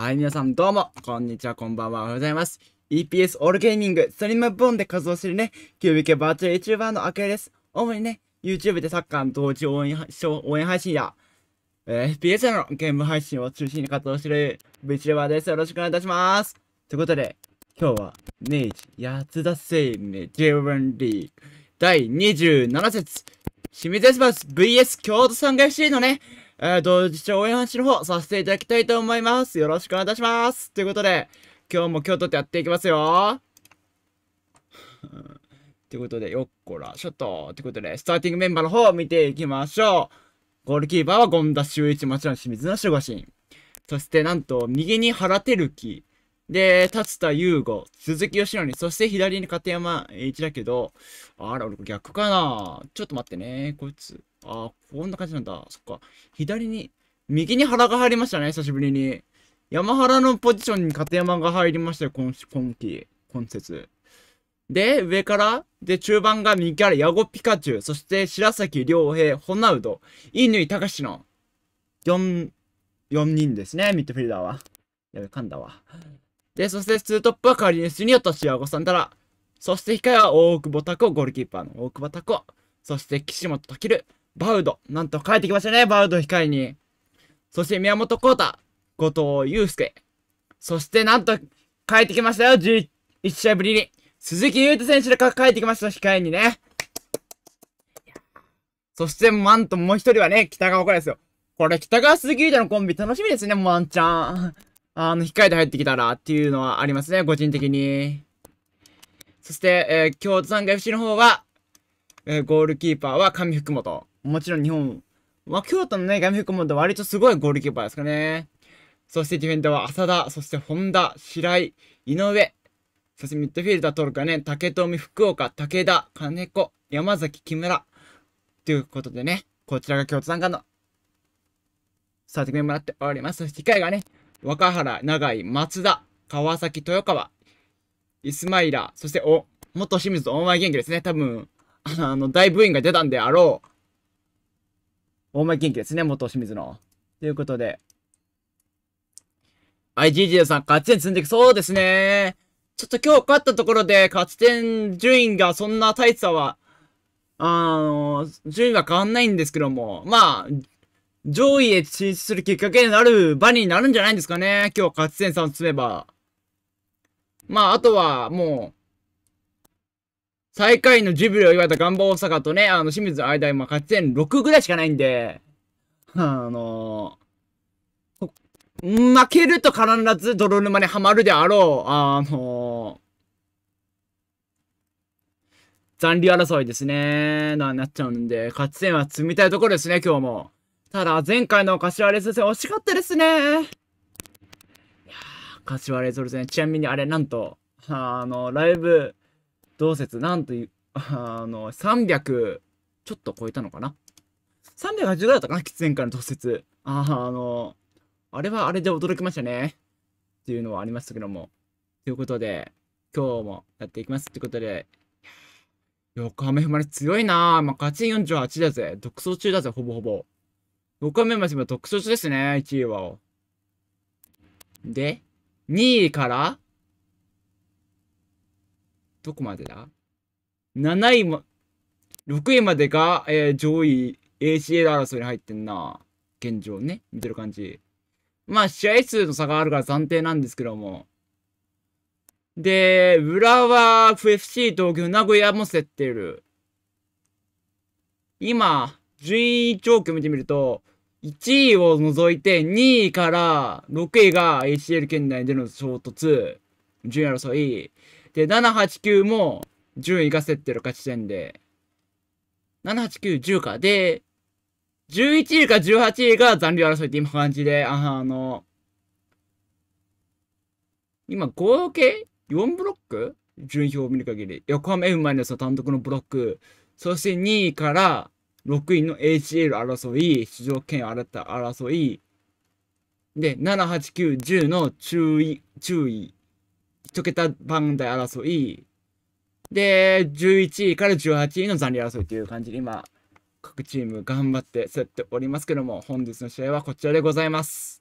はい、皆さんどうも、こんにちは、こんばんは、おはようございます。EPS オールゲーミング、ストリームボーンで活動してるね、キュービケバーチャル YouTuber のアクエです。主にね、YouTube でサッカーの同時応援応援配信や、えー、FPS でのゲーム配信を中心に活動してる VTuber です。よろしくお願いいたします。ということで、今日は、ネイジ、八つ田生命、J1 リーグ、第27節、清水エスパス VS 京都産 FC のね、えー、同日応援話の方させていただきたいと思います。よろしくお願いいたします。ということで、今日も京都ってやっていきますよ。ということで、よっこら、ショット。ということで、スターティングメンバーの方を見ていきましょう。ゴールキーパーは権田修一、もちろん清水の守護神。そして、なんと、右に原照樹。で、達田優吾、鈴木義則、そして左に片山栄一だけど、あら、俺逆かなちょっと待ってね、こいつ。ああ、こんな感じなんだ。そっか。左に、右に原が入りましたね、久しぶりに。山原のポジションに片山が入りましたよ、今今季、今節。で、上から、で、中盤が右から矢後ピカチュウ、そして白崎良平、ホナウド、乾隆の4、4人ですね、ミッドフィルダーは。やべ、噛んだわ。で、そしてツートップはカリネスによとシアゴサンタラ。そして控えは大久保拓ゴールキーパーの大久保拓そして岸本拓バウド。なんと帰ってきましたね、バウド控えに。そして宮本浩太、後藤祐介。そしてなんと帰ってきましたよ、11試合ぶりに。鈴木優太選手で帰ってきました、控えにね。そしてなんともう一人はね、北川からですよ。これ北川鈴木優太のコンビ楽しみですね、ワンチャン。あの、控えて入ってきたらっていうのはありますね、個人的に。そして、えー、京都産が FC の方は、えー、ゴールキーパーは上福本。もちろん日本は京都のね、ガミフコモード割とすごいゴールキーパーですかね。そしてディフェンダーは浅田、そして本田、白井、井上。そしてミッドフィールダー取るかね、竹富、福岡、武田、金子、山崎、木村。ということでね、こちらが京都参加のスタートィングメンバーになっております。そして機えがね、若原、長井、松田、川崎、豊川、イスマイラ、そしてお、元清水、大前元気ですね。多分、あの、大部員が出たんであろう。大前研究ですね、元清水の。ということで。はい、GG さん、勝ち点積んでいく。そうですね。ちょっと今日勝ったところで、勝ち点順位がそんな大差は、あの、順位は変わんないんですけども、まあ、上位へ進出するきっかけになる場になるんじゃないんですかね。今日勝ち点3積めば。まあ、あとはもう、最下位のジュビロ岩田、ガンバ大阪とね、あの、清水間今勝ち点6ぐらいしかないんで、あの負けると必ず泥沼にはまるであろう、あの残留争いですね。な、なっちゃうんで、勝ち点は積みたいところですね、今日も。ただ、前回の柏レイソル戦惜しかったですね。いや柏レイソル戦、ちなみにあれ、なんと、あの、ライブ、同説、なんという、あの、300、ちょっと超えたのかな ?380 ぐらいだったかな喫煙からの同説。ああの、あれはあれで驚きましたね。っていうのはありましたけども。ということで、今日もやっていきます。ということで、横浜 F・ マリ強いなぁ。まあ、勝ち48だぜ。独走中だぜ、ほぼほぼ。横浜 F・ マリ今独走中ですね、1位は。で、2位からどこまでだ ?7 位も、6位までが、えー、上位 ACL 争いに入ってんな。現状ね。見てる感じ。まあ、試合数の差があるから暫定なんですけども。で、浦和、FC 東京、名古屋も競ってる。今、順位状況見てみると、1位を除いて2位から6位が ACL 圏内での衝突、順位争い。で、7、8、9も順位が競ってる勝ち点で、7、8、9、10か。で、11位か18位が残留争いって今感じで、あの、今合計4ブロック順位表を見る限り、横浜 F マイナスの単独のブロック、そして2位から6位の HL 争い、出場権新た争い、で、7、8、9、10の注意、注意、1桁番台争い、で、11位から18位の残留争いという感じで今、各チーム頑張って競っておりますけども、本日の試合はこちらでございます。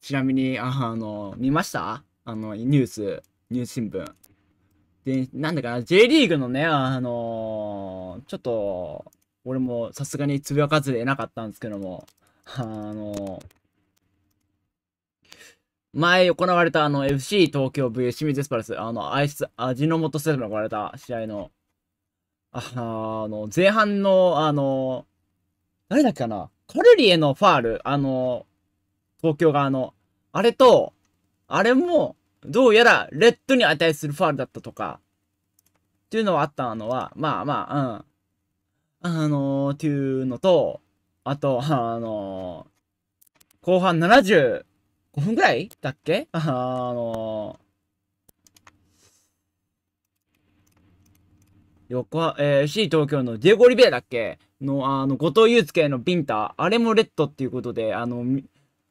ちなみに、あの、見ましたあの、ニュース、ニュース新聞。で、なんだかな、J リーグのね、あのちょっと、俺もさすがにつぶやかずでなかったんですけども、あの前行われたあの FC 東京 VS 清水エスパルス、あの、アイス、味の素ステムが行われた試合の、あの、前半の、あの、誰だっけかな、カルリエのファール、あの、東京側の、あれと、あれも、どうやら、レッドに値するファールだったとか、っていうのはあったのは、まあまあ、うん。あのー、っていうのと、あと、あのー、後半70、5分ぐらいだっけあの横、えー、C 東京のディエゴ・リベラだっけの、あの、後藤祐介のビンタ、あれもレッドっていうことで、あの、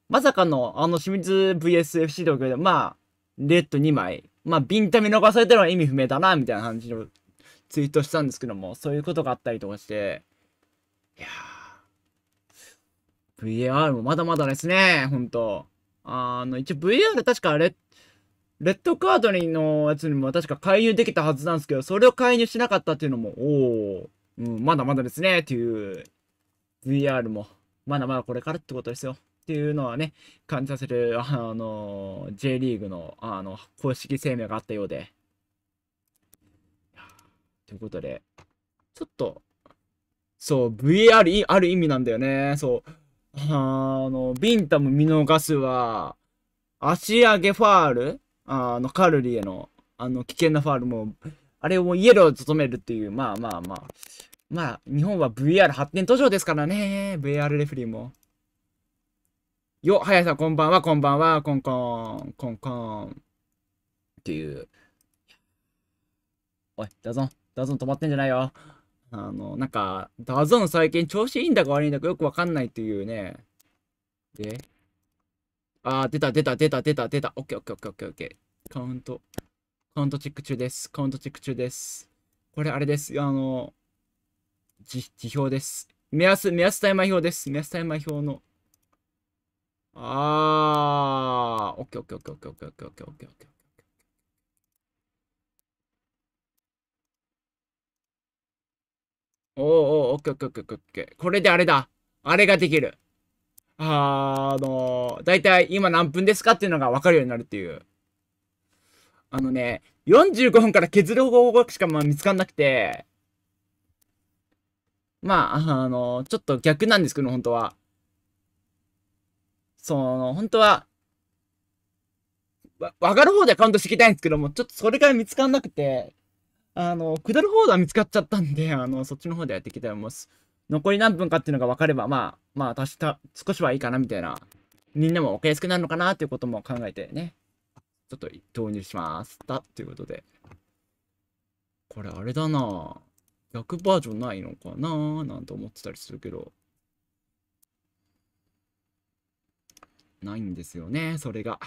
まさかの、あの、清水 VSFC 東京で、まあ、レッド2枚、まあ、ビンタ見逃されてるのは意味不明だな、みたいな感じのツイートしたんですけども、そういうことがあったりとかして、いやー、VAR もまだまだですね、ほんと。あの、一応 VR 確かレッ、レッドカードにのやつにも確か介入できたはずなんですけど、それを介入しなかったっていうのも、おお、うん、まだまだですね、っていう、VR も、まだまだこれからってことですよ。っていうのはね、感じさせる、あの、J リーグの、あの、公式声明があったようで。ということで、ちょっと、そう、VR ある意味なんだよね。そう。あの、ビンタム見逃すは、足上げファールあの、カルリへの、あの、危険なファールも、あれをイエローで務めるっていう、まあまあまあ。まあ、日本は VR 発展途上ですからね。VR レフェリーも。よ、はやさん、こんばんは、こんばんは、こんこん、こんコン。っていう。おい、ダゾン、ダゾン止まってんじゃないよ。あの、なんか、ダゾン最近調子いいんだか悪いんだかよくわかんないっていうね。で、あー、出た出た出た出た出た。オッケーオッケーオッケーオッケーオッケー。カウント。カウントチェック中です。カウントチェック中です。これあれです。あの、じ、辞表です。目安、目安タイマー表です。目安タイマー表の。あー、オッケーオッケーオッケーオッケーオッケーオッケーオッケーオッケー。おーおー、オッケーオッケーオッケーオッケー。これであれだ。あれができる。あー、あのー、だいたい今何分ですかっていうのがわかるようになるっていう。あのね、45分から削る方法しかまあ見つかんなくて、まあ、あのー、ちょっと逆なんですけど、本当は。その、本当は、わ、わかる方でカウントしていきたいんですけども、ちょっとそれが見つかんなくて、あの、下る方は見つかっちゃったんで、あの、そっちの方でやっていきたいと思います。残り何分かっていうのが分かれば、まあ、まあ、足した少しはいいかなみたいな、みんなも分かりやすくなるのかなっていうことも考えてね、ちょっと投入しました。ということで。これあれだな逆バージョンないのかななんて思ってたりするけど。ないんですよね、それが。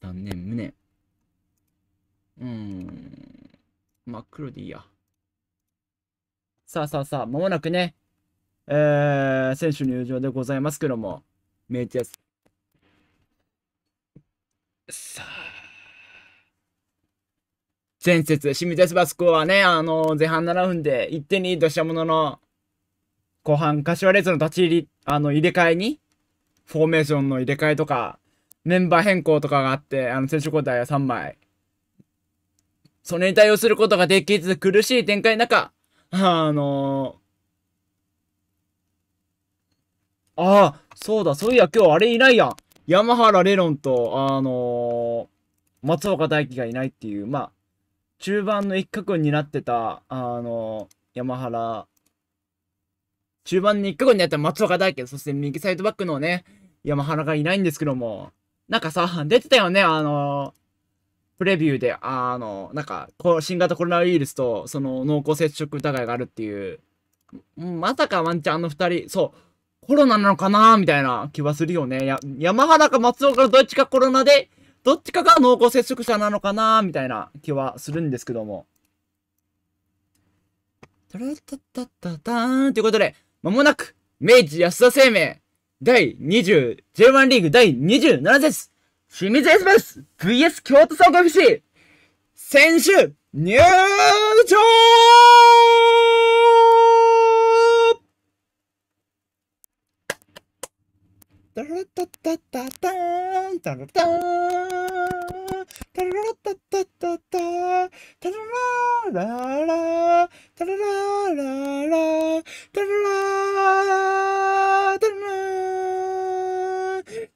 残念無念。うーん。真っ黒でいいや。さあさあさあ、まもなくね、えー、選手入場でございますけども、メイティアス。さあ。前節、清水バスコはね、あのー、前半7分で1点リードしたものの、後半、柏レッズの立ち入り、あの、入れ替えに、フォーメーションの入れ替えとか、メンバー変更とかがあって、あの、選手交代は3枚、それに対応することができず苦しい展開の中、あのー、ああ、そうだ、そういや、今日あれいないやん。山原レロンと、あのー、松岡大輝がいないっていう、まあ、中盤の一角になってた、あのー、山原、中盤の一角になった松岡大輝、そして右サイドバックのね、山原がいないんですけども、なんかさ、出てたよね、あのープレビューで、あの、なんか、新型コロナウイルスと、その、濃厚接触疑いがあるっていう、まさかワンチャンの二人、そう、コロナなのかなみたいな気はするよね。や、山原か松岡かどっちかコロナで、どっちかが濃厚接触者なのかなみたいな気はするんですけども。タラタタタターンということで、まもなく、明治安田生命、第20、J1 リーグ第27です清水エスパス VS 京都総合 FC 選手入場タラタタタタンタラタンタラタタタタタララララタラララタラララタララ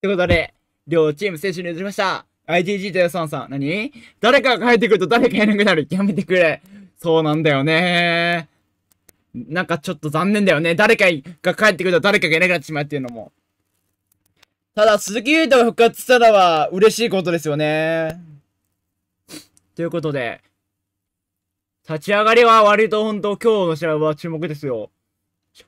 ってことで、両チーム選手に移りました。i t g と予算さん。何誰かが帰ってくると誰かいなくなる。やめてくれ。そうなんだよね。なんかちょっと残念だよね。誰かが帰ってくると誰かがいなくなってしまうっていうのも。ただ、鈴木優太が復活したらは嬉しいことですよね。ということで、立ち上がりは割と本当今日の試合は注目ですよ。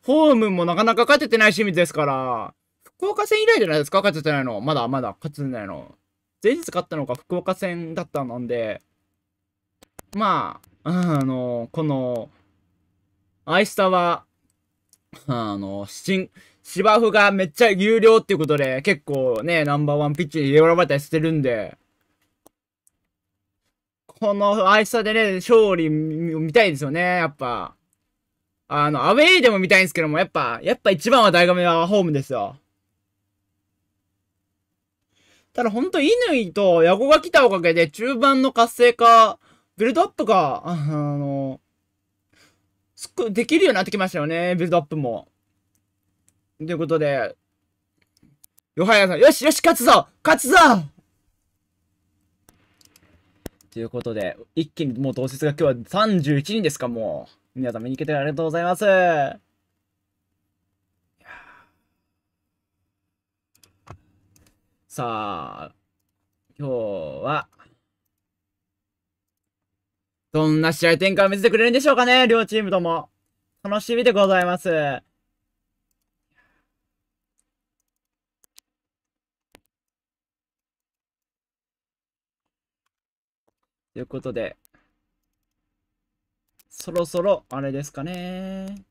ホームもなかなか勝ててない清水ですから、福岡戦以来じゃないですか勝ててないの。まだまだ勝ててないの。前日勝ったのが福岡戦だったので、まあ、あの、この、アイスタは、あの、新、芝生がめっちゃ有料っていうことで、結構ね、ナンバーワンピッチに選ばれたりしてるんで、このアイスタでね、勝利見たいですよね、やっぱ。あの、アウェイでも見たいんですけども、やっぱ、やっぱ一番は大画面はホームですよ。ただほんと、乾と矢子が来たおかげで、中盤の活性化、ビルドアップが、あの、すっごいできるようになってきましたよね、ビルドアップも。ということで、よはやさん、よしよし、勝つぞ勝つぞということで、一気にもう同説が今日は31人ですか、もう。皆さん見に来てありがとうございます。さあ、今日は、どんな試合展開を見せてくれるんでしょうかね、両チームとも。楽しみでございます。ということで、そろそろ、あれですかね。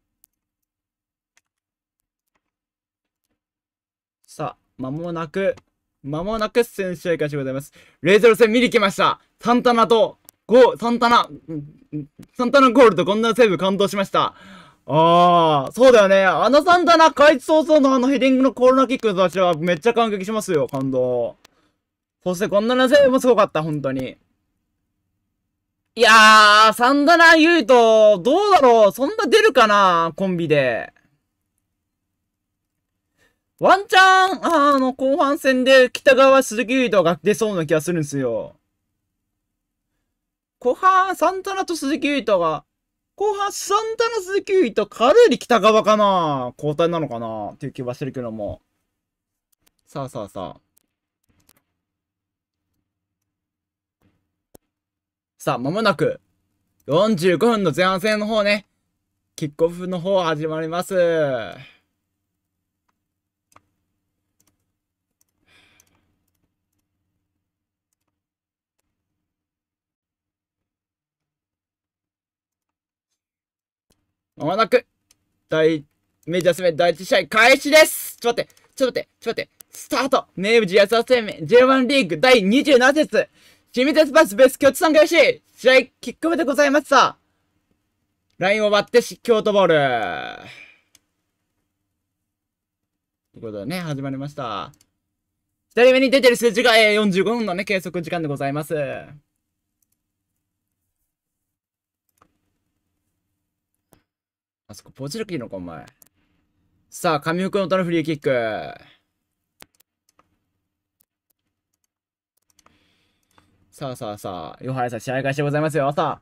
さあ、間もなく、まもなく選手開始でございます。レイゼロ戦見に来ましたサンタナと、ゴー、サンタナ、サンタナゴールとこんなセーブ感動しました。ああ、そうだよね。あのサンタナ、開始早々のあのヘディングのコーナーキックの私はめっちゃ感激しますよ、感動。そしてこんなのセーブもすごかった、本当に。いやー、サンダナユイと、どうだろうそんな出るかなコンビで。ワンチャン、あの、後半戦で北側鈴木リ斗が出そうな気がするんですよ。後半、サンタナと鈴木リ斗が、後半、サンタナ鈴木リ斗、ド、カル北側かな交代なのかなっていう気はしてるけども。さあさあさあ。さあ、まもなく、45分の前半戦の方ね、キックオフの方始まります。まもなく、第、メジャースめ第1試合開始ですちょっと待って、ちょっと待って、ちょっと待って、スタート名物安田生命 J1 リーグ第27節清水スパスベース京都さん開始試合キックオフでございましたラインを割って京都ボールということでね、始まりました。左目に出てる数字が、え45分のね、計測時間でございます。あそこポジるきいいのか、お前。さあ、神福のトのフリーキック。さあさあさあ、ヨハネさん試合開始でございますよ。さあ。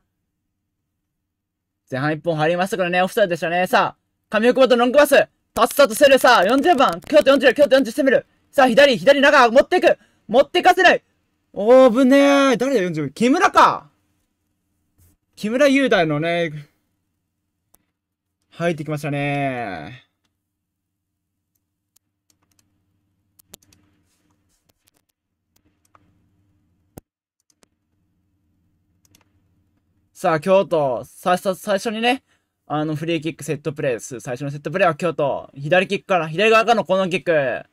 前半1本入りましたからね、オフサイドでしたね。さあ、神福とロングバス。パスタとセルさあ、40番。京都40、京都40攻める。さあ、左、左中、持っていく。持っていかせない。おー、ぶねえ。誰だ、40。木村か。木村雄大のね、入ってきましたね。さあ、京都、最初、最初にね、あの、フリーキックセットプレイス最初のセットプレーは京都。左キックから、左側からのこのキック。え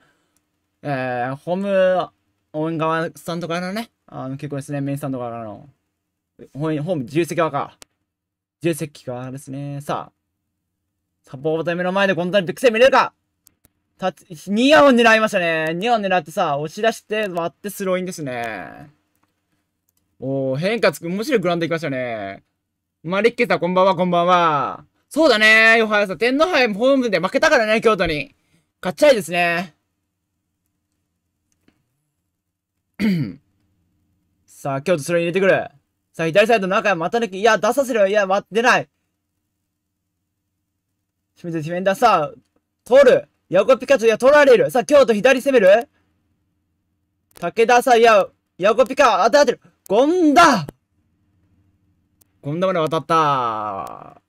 ー、ホーム、応援側スタンドからのね、あの、結構ですね、メインスタンドからの、ホーム、自由席側か。自由席側ですね。さあ、サポーター目の前でこんなにビッ見れるかたつ、ニアを狙いましたね。ニアを狙ってさ、押し出して割ってスローインですね。おー、変化つく。面白いグランド行きましたね。マリッケさん、こんばんは、こんばんは。そうだね、ヨハヤさん。天皇杯ホームで負けたからね、京都に。勝ちゃいですね。さあ、京都それ入れてくる。さあ、左サイドの中また抜き。いや、出させる。いや、出ない。清水ディフェンダーさあ、取るヤピカチュウ、いや、取られるさあ、京都左攻める武田さん、いや、ヤピカ、当たってるゴンダゴンダまで渡った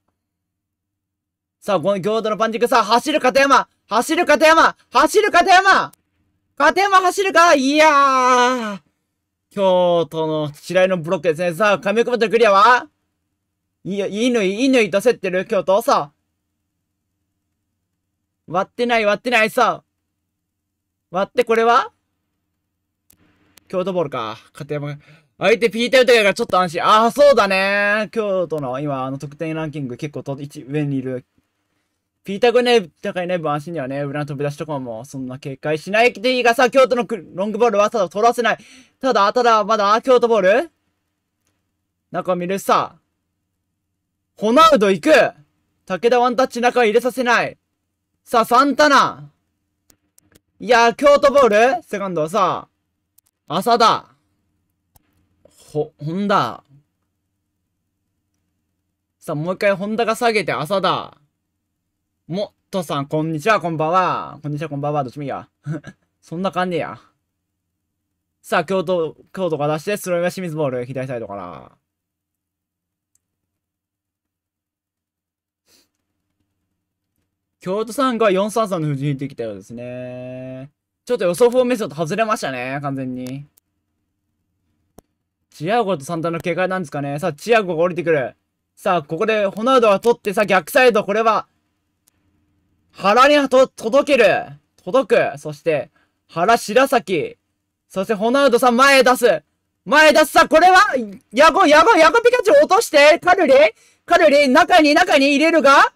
さあ、この京都のパンチングさあ、走る片山走る片山走る片山片山走るかいやー京都の白井のブロックですね。さあ、神岡バトルクリアはいい、いいぬい、いいぬいと競ってる京都さあ、割ってない、割ってない、さ割ってこれは京都ボールか。片山。相手ピータイプだからちょっと安心。ああ、そうだね。京都の今、あの、得点ランキング結構と一上にいる。ピータグね、高いね、安心にはね、裏の飛び出しとかも、そんな警戒しないでいいがさ、京都のロングボールはさ、だ取らせない。ただ、ただ、まだ、京都ボール中見るさ。ホナウド行く武田ワンタッチ中入れさせない。さあ、サンタナ。いやー、京都ボールセカンド。はさあ、浅田。ほ、ホンダ。さあ、もう一回ホンダが下げて、浅田。もっとさん、こんにちは、こんばんは。こんにちは、こんばんは。どっちもいいや。そんな感じや。さあ、京都、京都が出して、スロー清水ボール、左サイドから。京都さんが433の藤に引いてきたようですね。ちょっと予想フォーメーションと外れましたね、完全に。チアゴとサンタの警戒なんですかね。さあ、チアゴが降りてくる。さあ、ここでホナウドは取って、さあ、逆サイド、これは、原にはと、届ける。届く。そして、原白崎。そして、ホナウドさん、前へ出す。前へ出す。さあ、これは、ヤゴ、ヤゴ、ヤゴピカチュウ落として、カルリカルリ中に、中に入れるが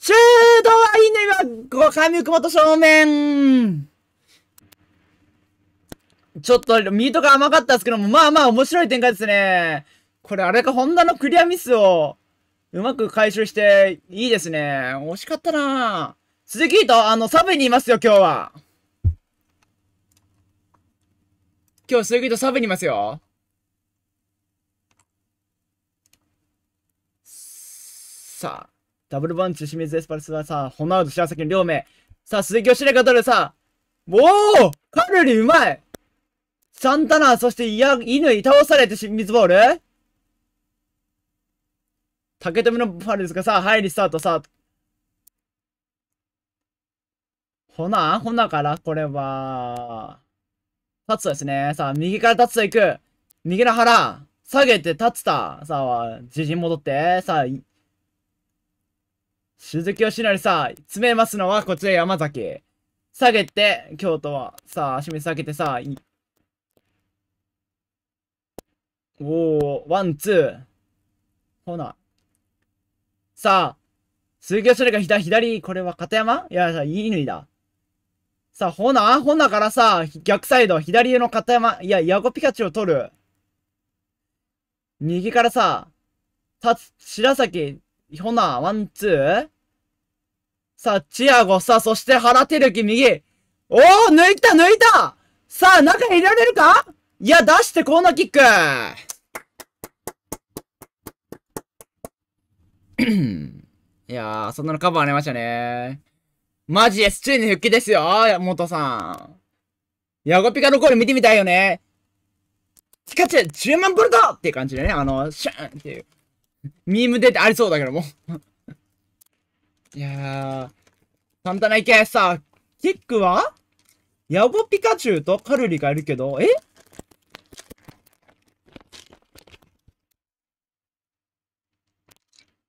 シュートはいいね今 !5 回目、熊と正面ちょっと、ミートが甘かったですけども、まあまあ面白い展開ですね。これあれか、ホンダのクリアミスを、うまく回収して、いいですね。惜しかったな鈴木と、あの、サブにいますよ、今日は。今日、鈴木とサブにいますよ。さあ。ダブルバンチ、清水エスパルスはさ、ホナウド、白崎の両名。さあ、鈴木吉永とるさ、おおカルリうまいサンタナ、そして、いや、犬に倒されて清水ボール竹富のファルスがさ、入りスタートさ、ほなほなからこれは、立つですね。さあ、右から立つと行く。右の腹、下げて立つた。さあ、自陣戻って、さあ、鈴木よしなりさ、詰めますのはこちら山崎。下げて、京都は、さあ、足目下げてさ、いおー、ワン、ツー。ほな。さあ、鈴木よしなりが左、左、これは片山いや、いいぬいだ。さあ、ほな、ほなからさ、逆サイド、左上の片山、いや、ヤゴピカチュウを取る。右からさ、立つ、白崎、ほな、ワン、ツー。さあ、チアゴ、さあ、そして原るき、右。おお抜いた、抜いたさあ、中入れられるかいや、出してコーナーキックいやー、そんなのカバーありましたね。マジでスチューに復帰ですよ、元さん。ヤゴピカのル見てみたいよね。ピカチュウ、10万ボルトっていう感じでね、あの、シューンっていう。ミーム出てありそうだけどもいやー、サンタナいけさあ、キックはヤボピカチュウとカルリがいるけど、え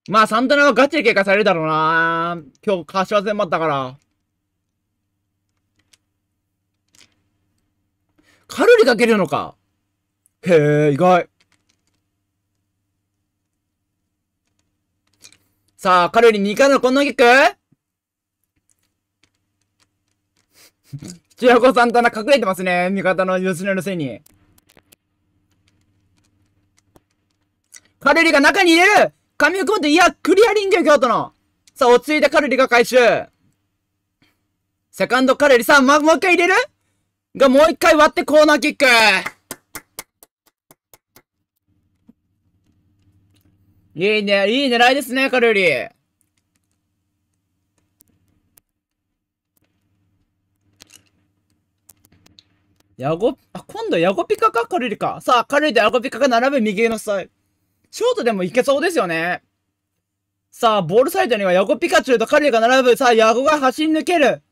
まあ、サンタナはガチで警戒されるだろうな今日、柏戦もあったから。カルリかけるのかへえ、意外。さあ、カロリー2回のこんなの曲 千代子さん棚隠れてますね。味方の吉野のせいに。カロリーが中に入れる紙を組んと、いや、クリアリングよ、京都のさあ、落ち着いたカロリーが回収セカンドカロリー、さあ、ま、もう一回入れるが、もう一回割ってコーナーキックいいね、いい狙いですね、カルリー。ヤゴ、あ、今度ヤゴピカかカルリか。さあ、カルリとヤゴピカが並ぶ右のサイ。ショートでもいけそうですよね。さあ、ボールサイドにはヤゴピカチュウとカルリが並ぶ。さあ、ヤゴが走り抜ける。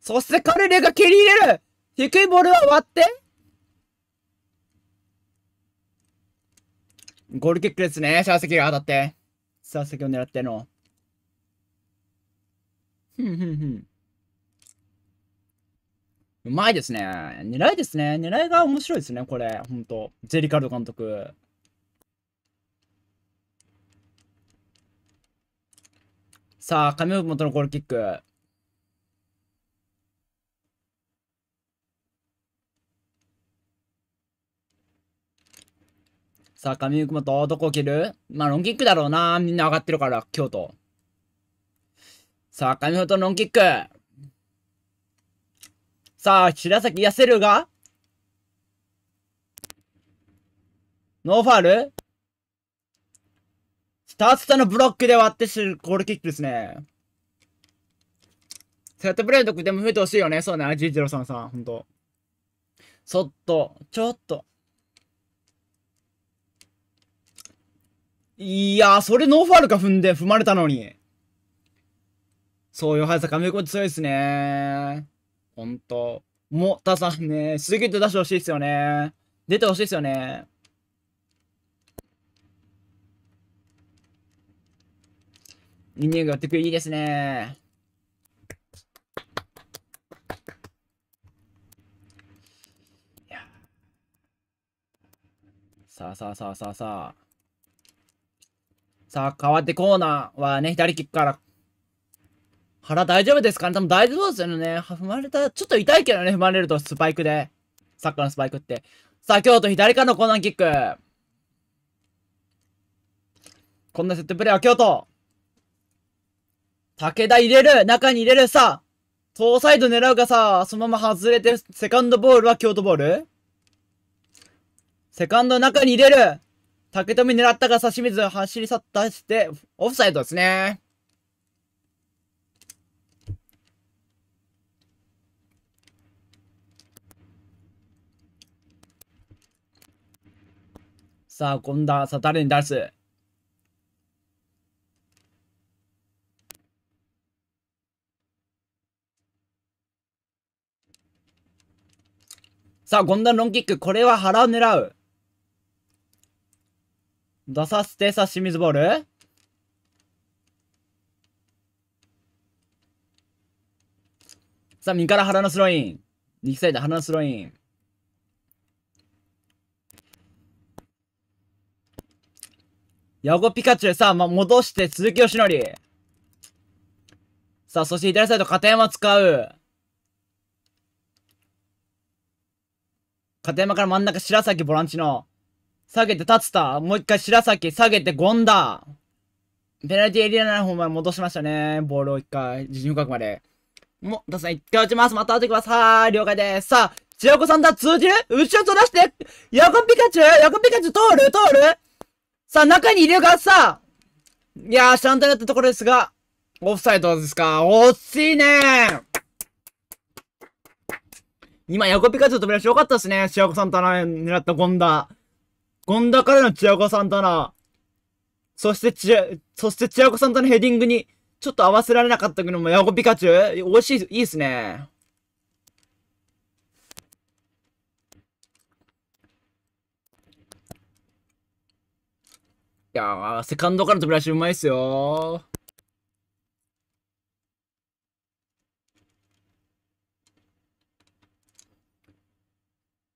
そしてカルリが蹴り入れる。低いボールは割って。ゴールキックですね。射ャが当たって。射ャを狙っての。ふんふんふん。うまいですね。狙いですね。狙いが面白いですね、これ。ほんと。ジェリカルド監督。さあ、神本のゴールキック。さあ、上福本、どこを切るまあ、ロンキックだろうな。みんな上がってるから、京都。さあ、上本、ロンキック。さあ、白崎痩せるがノーファールスターツタのブロックで割ってするゴールキックですね。セットプレーの得点も増えてほしいよね。そうね、ジ次郎さんさん、ほんと。そっと、ちょっと。いやー、それノーファールか踏んで、踏まれたのに。そういう速さ、亀子強いっすねほんと。も、たさんね、ー、木って出してほしいっすよね出てほしいっすよね人間がグやってくれ、いいですねさあさあさあさあさあ。さあ、変わってコーナーはね、左利きから。腹大丈夫ですかね多分大丈夫ですよね。踏まれた、ちょっと痛いけどね、踏まれるとスパイクで。サッカーのスパイクって。さあ、京都左からのコーナーキック。こんなセットプレイは京都。武田入れる中に入れるさあ遠サイド狙うがさ、そのまま外れて、セカンドボールは京都ボールセカンド中に入れる竹富狙ったがし水走り去ったして、オフサイドですね。さあ、今度はさ、誰に出すさあ、ゴンダロンキック。これは腹を狙う。出させて、さ、清水ボール。さあ、右から腹のスローイン。右サイド、腹のスローイン。ヤゴピカチュウ、さあ、ま、戻して、鈴木よしのり。さあ、そして左サイド、片山使う。片山から真ん中、白崎、ボランチの。下げて立つた。もう一回白崎下げて権田。ペナルティエリアなの方まで戻しましたね。ボールを一回、自陣深くまで。もう、ダさ一回落ちます。また打ってください。了解です。さあ、千代子さんだ、通じる後ろ飛出してヤコンピカチュウヤコンピカチュウ通る通るさあ、中にいるがさいやー、シャンタになったところですが、オフサイドですか惜しいね今、ヤコピカチュウ飛び出しよかったですね。千代子さんと狙ったゴン田。ンダからのチア子さんだな。そしてア、そしてチア子さんとのヘディングに、ちょっと合わせられなかったけども、ヤゴピカチュウ美味しい、いいっすね。いやー、セカンドから飛び出しうまいっすよ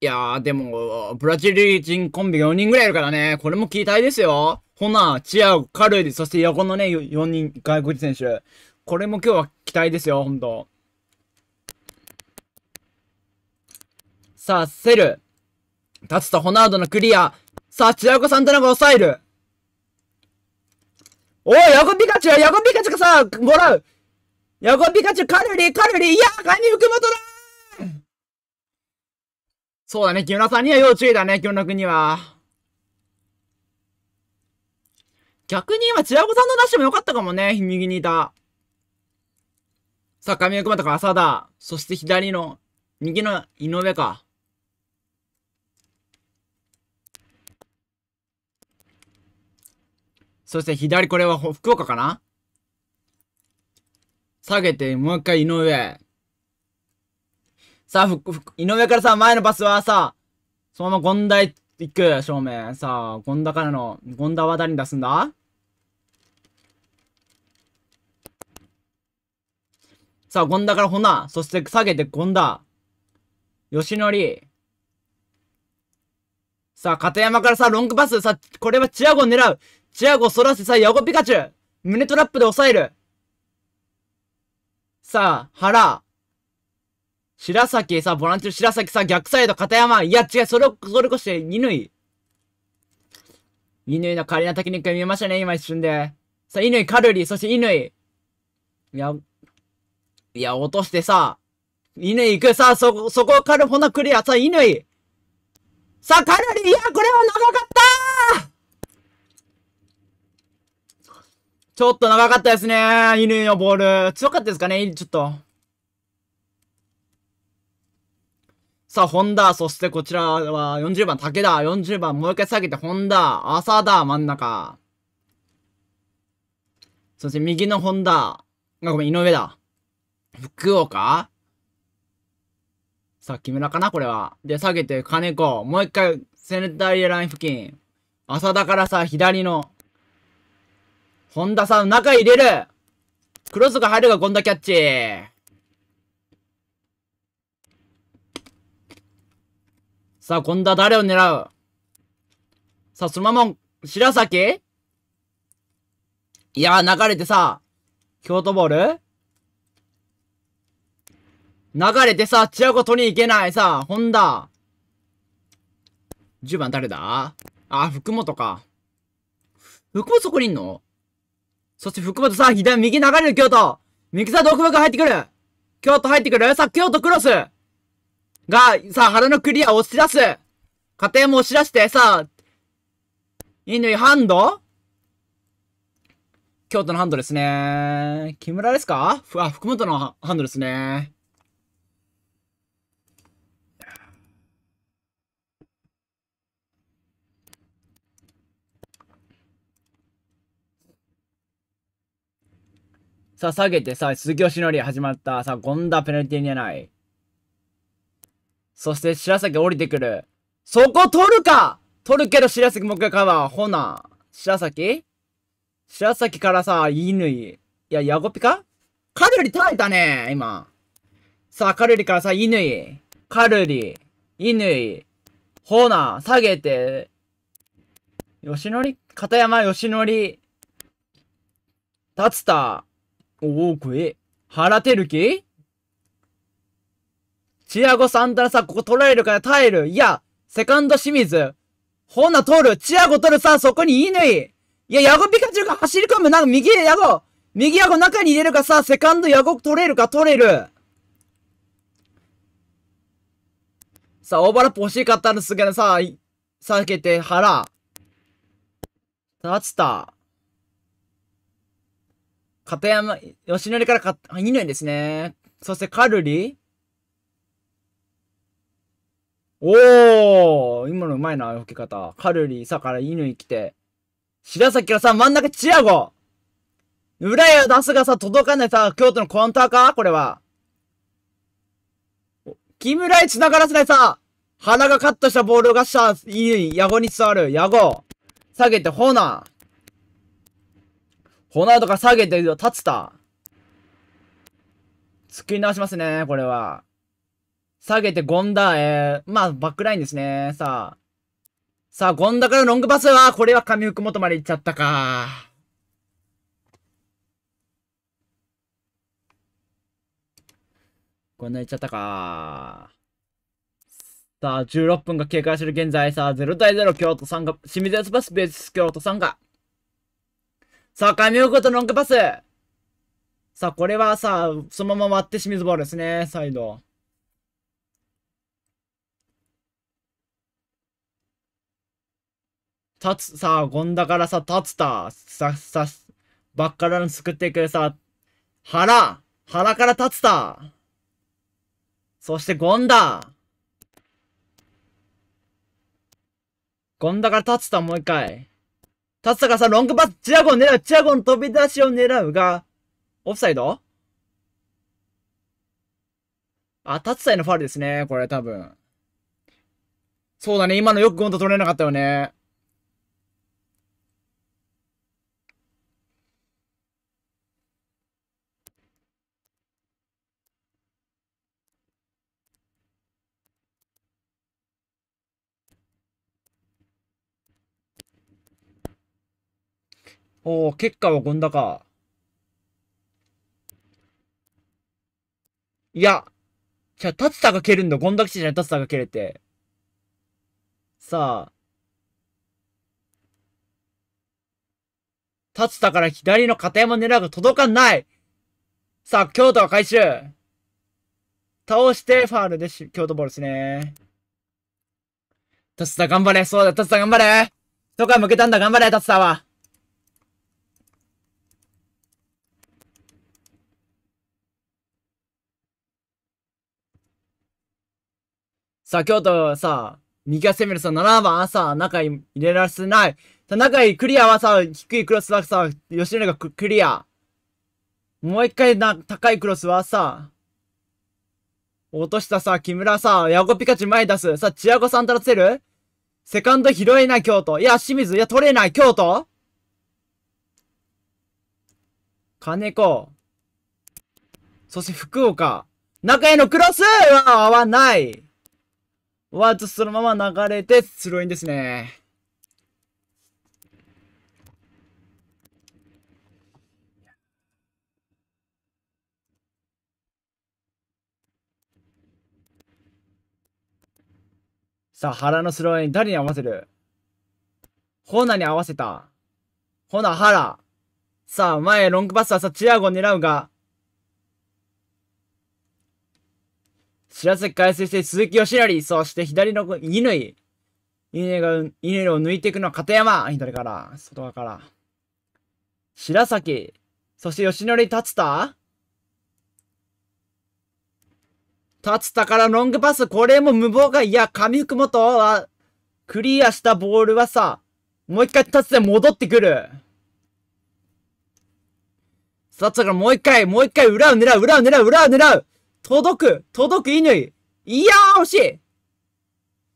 いやー、でも、ブラジル人コンビが4人ぐらいいるからね、これも期待ですよ。ほな、チアカルエディ、そして横のね、4人、外国人選手。これも今日は期待ですよ、ほんと。さあ、セル。立つとホナードのクリア。さあ、チアゴ・サンタナが抑える。おい、ヤコピカチュウヤコピカチュウがさ、もらうヤコピカチュウ、カルリー、カルリー、いや、カニ福本だそうだね、木村さんには要注意だね、木村君には。逆に今、千代子さんの出してもよかったかもね、右にいた。さあ、神谷熊とか浅田。そして左の、右の井上か。そして左、これは福岡かな下げて、もう一回井上。さあ、ふっ、井上からさ、前のパスはさ、そのまま権田行く、正面。さあ、権田からの、権田は誰に出すんださあ、権田からホナ。そして下げて権田。のり。さあ、片山からさ、ロングパス。さあ、これはチアゴを狙う。チアゴを反らせさ、ヤゴピカチュウ。胸トラップで抑える。さあ、原。白崎さ、ボランチの白崎さ、逆サイド、片山。いや、違う、それを、それこして、犬井。犬の華麗なテクニック見えましたね、今一瞬で。さ、犬井、カルリ、ー、そして犬いや、いや、落としてさ、犬井行く、さ、そ、そこカルフォナクリア、さ、犬井。さあ、カルリ、ー、いや、これは長かったちょっと長かったですね。犬のボール。強かったですかねちょっと。さあ、ホンダ、そしてこちらは40番、武田。40番、もう一回下げて、ホンダ、浅田、真ん中。そして右のホンあ、ごめん、井上だ。福岡さあ、木村かなこれは。で、下げて、金子。もう一回、センターライン付近。浅田からさ、左の。ホンダさん、中入れるクロスが入るが、ンダキャッチ。さあ、今度は誰を狙うさあ、そのまま、白崎いやー、流れてさ、京都ボール流れてさ、チアゴ取りに行けないさ、ホンダ。10番誰だあ、福本か。福本そこにいんのそして福本さ、左、右流れる京都右さ、毒幕入ってくる京都入ってくるさ、京都クロスが、さ、腹のクリアを押し出す家庭も押し出してさ、乾ハンド京都のハンドですね。木村ですかふあ、福本のハンドですね。さあ、下げてさ、鈴木おしのり始まった。さあ、権田ペナルティーにはない。そして白崎降りてくる。そこ取るか取るけど白崎もう一回買うほな。白崎白崎からさ、乾。いや、ヤゴピかカルリ耐えたね、今。さあ、カルリからさ、乾。カルリ。乾。ほな。下げて。吉典片山吉典。つた。おお、食え。腹てるきチアゴ・サンタナさ、ここ取られるから耐える。いや、セカンド清水。ほな、取る。チアゴ取るさ、そこにイヌイ。いや、ヤゴピカチュウが走り込む。なんか右ヤゴ。右ヤゴ中に入れるかさ、セカンドヤゴ取れるか取れる。さあ、オーバーラップ欲しかったんですけどさ、避けて腹。立た。片山、吉りからか、あ、ヌイですね。そしてカルリおー今のうまいな、吹き方。カルリー、さから犬に来て。白崎がさ、真ん中チアゴ裏へ出すがさ、届かないさ、京都のコンターかこれは。木村へ繋がらせないさ、鼻がカットしたボールがさ、犬に、ヤゴに伝わる。ヤゴ下げて、ホナー。ホナーとか下げて、立つた。突き直しますね、これは。下げて、ゴンダ、えー、まあ、バックラインですね。さあ。さあ、ゴンダからロングパスは、これは上福元まで行っちゃったか。こんな行っちゃったか。さあ、16分が経過する現在、さあ、0対0、京都参が、清水スバスベース、京都参が。さあ、上福とロングパス。さあ、これはさあ、そのまま割って清水ボールですね、サイド。立つさ、ゴンダからさ、立つた、さ、さ、ばっからの救ってくるさ、腹腹から立つたそしてゴンダゴンダから立つたもう一回。立つたがさ、ロングパス、チアゴン狙うチアゴン飛び出しを狙うが、オフサイドあ、立つたへのファウルですね、これ多分。そうだね、今のよくゴンと取れなかったよね。おお、結果はンダか。いや、じゃあ、ツタが蹴るんだ。ゴンダ基地じゃない、ツタが蹴れて。さあ。ツタから左の片山狙うが届かないさあ、京都は回収倒してファールでし、京都ボールですね。ツタ頑張れそうだ、ツタ頑張れとか向けたんだ、頑張れ、ツタはさあ、京都はさ、右が攻めるさ、7番さ、中に入れらせない。さ、中にクリアはさ、低いクロスはさ、吉野がクリア。もう一回な、高いクロスはさ、落としたさ、木村さ、ヤゴピカチ前出す。さ、チアゴサンタラセルセカンド拾えない京都。いや、清水。いや、取れない。京都金子。そして福岡。中へのクロスは合わない。ワーツそのまま流れてスローインですね。さあ、腹のスローイン、誰に合わせるホナに合わせた。ホナ、腹。さあ、前、ロングパスはさ、チアゴ狙うが、白崎海水して鈴木義成、そして左の犬犬が、犬を抜いていくのは片山、左から、外側から。白崎、そして義成立田立田からロングパス、これも無謀か、いや、上福本は、クリアしたボールはさ、もう一回つ田戻ってくる。達田からもう一回、もう一回裏を狙う、裏を狙う、裏を狙う届く届く乾いいやー惜しい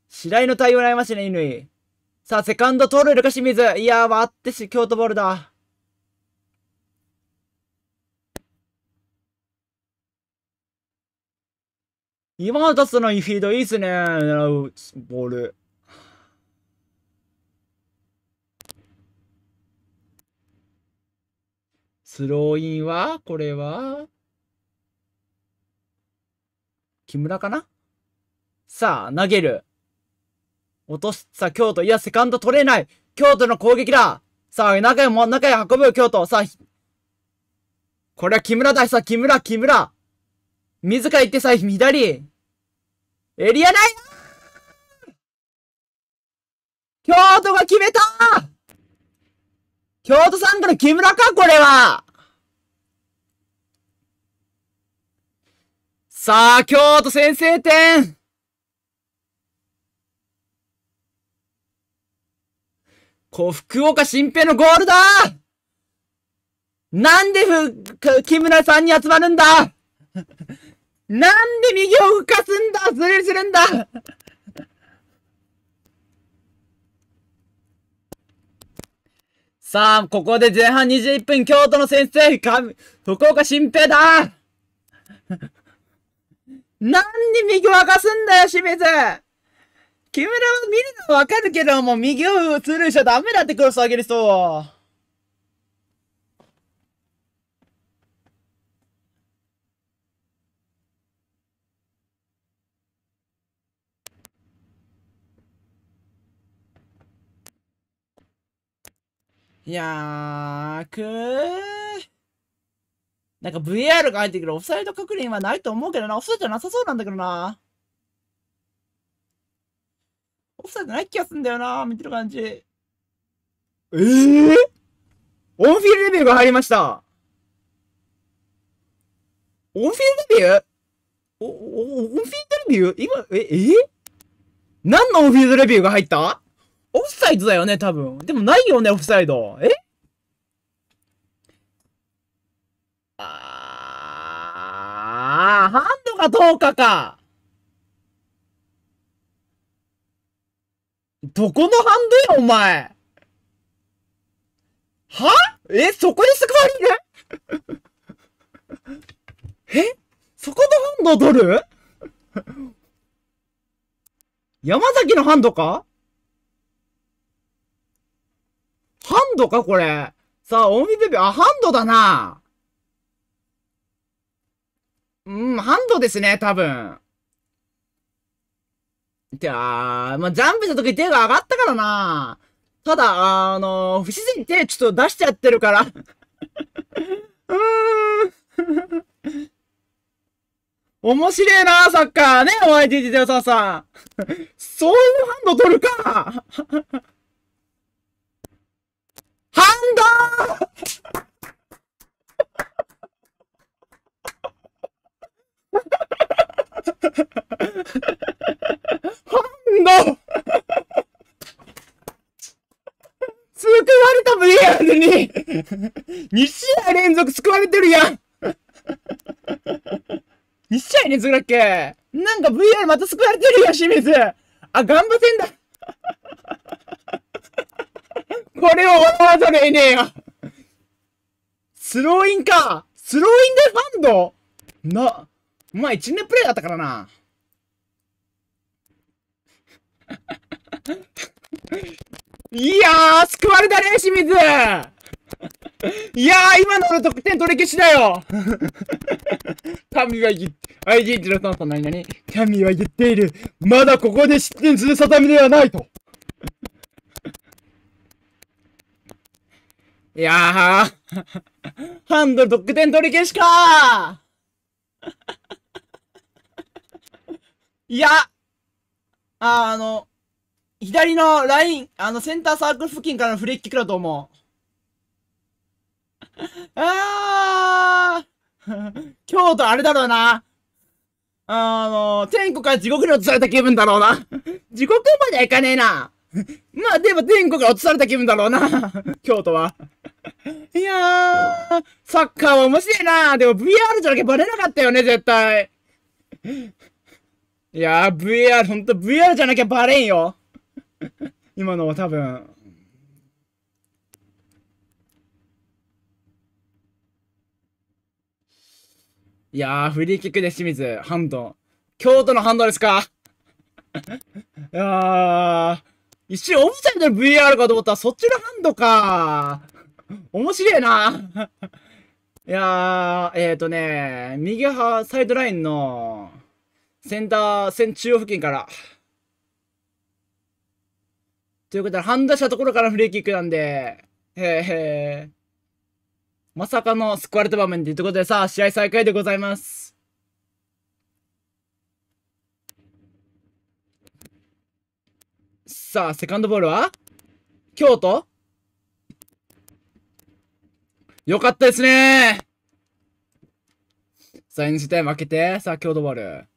白井の対応悩ましいね、乾。さあ、セカンド取れるか、清水。いやー、割ってし、京都ボールだ。今の出すのにフィードいいっすね。ボール。スローインはこれは木村かなさあ、投げる。落としあ、京都。いや、セカンド取れない。京都の攻撃だ。さあ、中へも、中へ運ぶよ、京都。さあ、これは木村だ。さあ、木村、木村。自ら行ってさ、左。エリア内京都が決めた京都サンドの木村か、これはさあ、京都先制点こう、福岡新平のゴールだなんでふ、木村さんに集まるんだなんで右を浮かすんだズレするんださあ、ここで前半21分、京都の先生、か、福岡新平だなんで右沸かすんだよ、清水木村は見るのわかるけど、もう右をスるしちゃダメだってクロス上げる人。いやーくーなんか VR が入ってくるオフサイド確認はないと思うけどな。オフサイドなさそうなんだけどな。オフサイドない気がすんだよな。見てる感じ。ええー、オンフィールレビューが入りました。オンフィールレビューお、お、オンフィールレビュー今、え、えー、何のオンフィールレビューが入ったオフサイドだよね、多分。でもないよね、オフサイド。えああ、ハンドが10日か。どこのハンドや、お前。はえ、そこにスクワリングえそこのハンドを取る山崎のハンドかハンドかこれ。さあ、オミベビー、あ、ハンドだな。うん、ハンドですね、多分。てあー、まあ、ジャンプした時手が上がったからな。ただ、あのー、不自然に手ちょっと出しちゃってるから。うーん。面白えな、サッカーね、お相手でよささん。そういうハンド取るか。ハンドンド。救われたもねやのに !2 試合連続救われてるやん !2 試合連続だっけなんか VR また救われてるやん、清水あ、ガンバ戦だこれを笑わざるえねえよスローインかスローインでファンドな、まあ、1年プレイだったからな。いやー、救われたね、清水いやー、今の俺得点取り消しだよ神は言って、i いじいじろさんさ何々神は言っている。まだここで失点する定めではないと。いやー、ハンドル得点取り消しかーいや、あ、あの、左のライン、あの、センターサークル付近からのフレーキックだと思う。あー 京都あれだろうな。あの、天国から地獄に落とされた気分だろうな。地獄まではいかねえな。まあでも天国から落とされた気分だろうな。京都は。いやー、サッカーは面白いな。でも VR じゃなきゃバレなかったよね、絶対。いやー、VR、ほんと VR じゃなきゃバレんよ 今のは多分。いやー、フリーキックで清水、ハンド。京都のハンドですか いやー、一瞬オブジェントの VR かと思ったら、そっちのハンドか面白えな いやー、えっ、ー、とね、右派サイドラインの、センター線中央付近から。ということで、ハンダしたところからフリーキックなんで、へえへまさかの救われた場面ということで、さあ、試合再開でございます。さあ、セカンドボールは京都よかったですねー。さあ、n c タ負けて、さあ、京都ボール。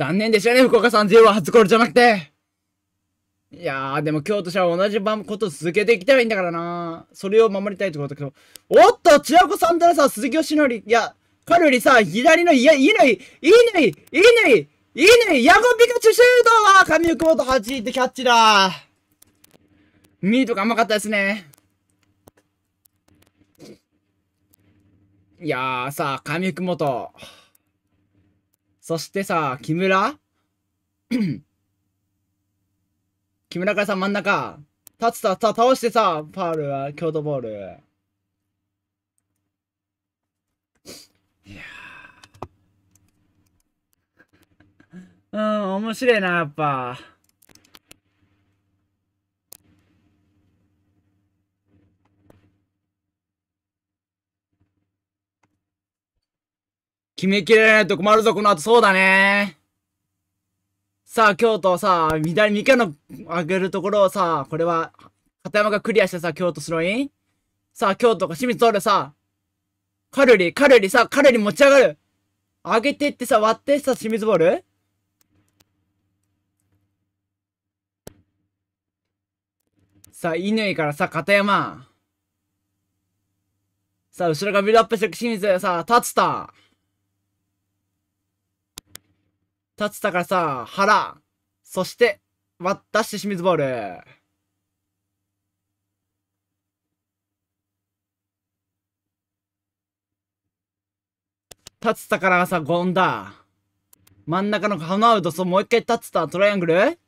残念でしたね、福岡さん J は初ゴールじゃなくて。いやー、でも今日としは同じこと続けていきたいんだからなそれを守りたいとことだけど。おっと、千代子さんたらさ、鈴木よしのり、いや、彼よりさ、左の、いや、いいねい、いいねい、いいねい、いいねヤゴピカチュシュートは神ゆくと8ってキャッチだミートが甘かったですね。いやーさ、神福元。そしてさ、木村 木村からさ、真ん中。立つさ、倒してさ、パールは、京都ボール。いやうん、面白いな、やっぱ。決めきれないと困るぞ、この後。そうだね。さあ、京都さあ、左、右かの上げるところをさあ、これは、片山がクリアしてさ、京都スロイン。さあ、京都が清水通るさ。カルリ、カルリさ、カルリ持ち上がる。上げてってさ、割ってさ、清水ボールさあ、乾からさ、片山。さあ、後ろがビルドアップしていく清水。さあ、立つた。立田からさ、腹、そして、わ、出して清水ボール。立田からさ、ン田。真ん中のハナウト、そう、もう一回立つた、トライアングル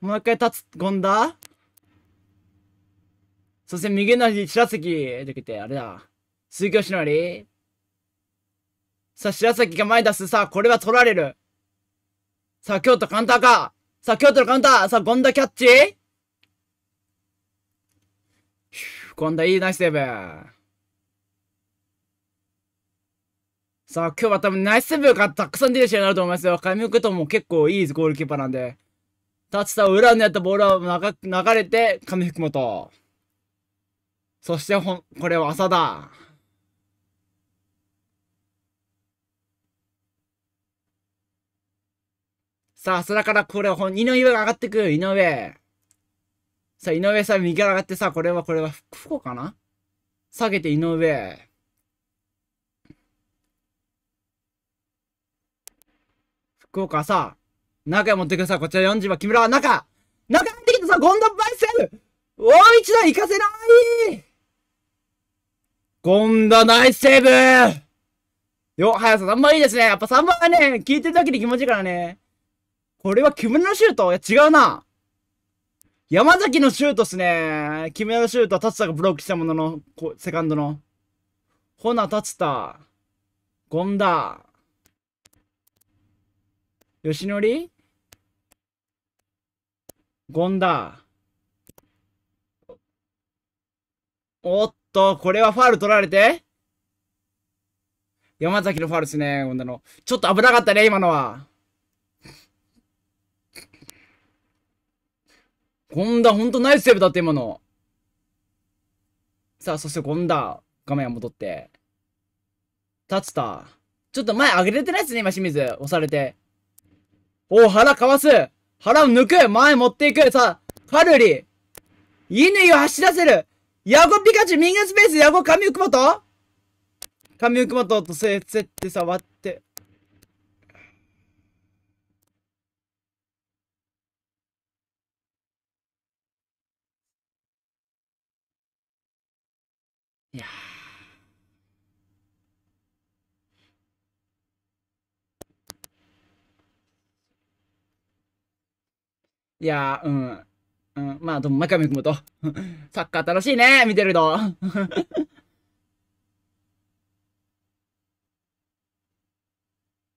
もう一回立つ、ゴン田そして右の左、白崎、てきて、あれだ。水京しのり。さあ、白崎が前出す。さあ、これは取られる。さあ、京都カウンターかさあ、京都のカウンターさあ、ゴンダキャッチゴンダいいナイスセーブさあ、今日は多分ナイスセーブがたくさん出る試合になると思いますよ。神岡とも結構いいゴールキーパーなんで。立ちさ、裏のやったボールは流れて、上福元。そしてほん、これは浅田。さあ、空からこれ、ほん、井上が上がってく、井上。さあ、井上さ、右から上がってさ、これは、これは、福岡かな下げて、井上。福岡さ、中へ持ってくるさこちら40番、木村は中中入ってきたさ、ゴンダバイセルおう一段行かせないゴンダナイスセーブよ、速さ3番いいですね。やっぱ3番はね、聞いてるだけで気持ちいいからね。これは木村のシュートいや、違うな。山崎のシュートっすね。木村のシュートは達田がブロックしたものの、こセカンドの。ほな、達田。しの吉ゴンダ。おっと、これはファール取られて山崎のファールですね、ンダの。ちょっと危なかったね、今のは。ンダ、ほんとナイスセーブだって、今の。さあ、そしてンダ、画面は戻って。立た。ちょっと前上げれてないっすね、今、清水。押されて。おお、腹かわす。腹を抜く。前持っていく。さあ、カルリ。犬を走らせる。ヤゴピカチュウ、右のスペース、ヤゴ、神ウクモト神ウクモトと接ってさ、割っいやいやうん。うん、まあ、でも、真壁君と、サッカー楽しいね、見てると。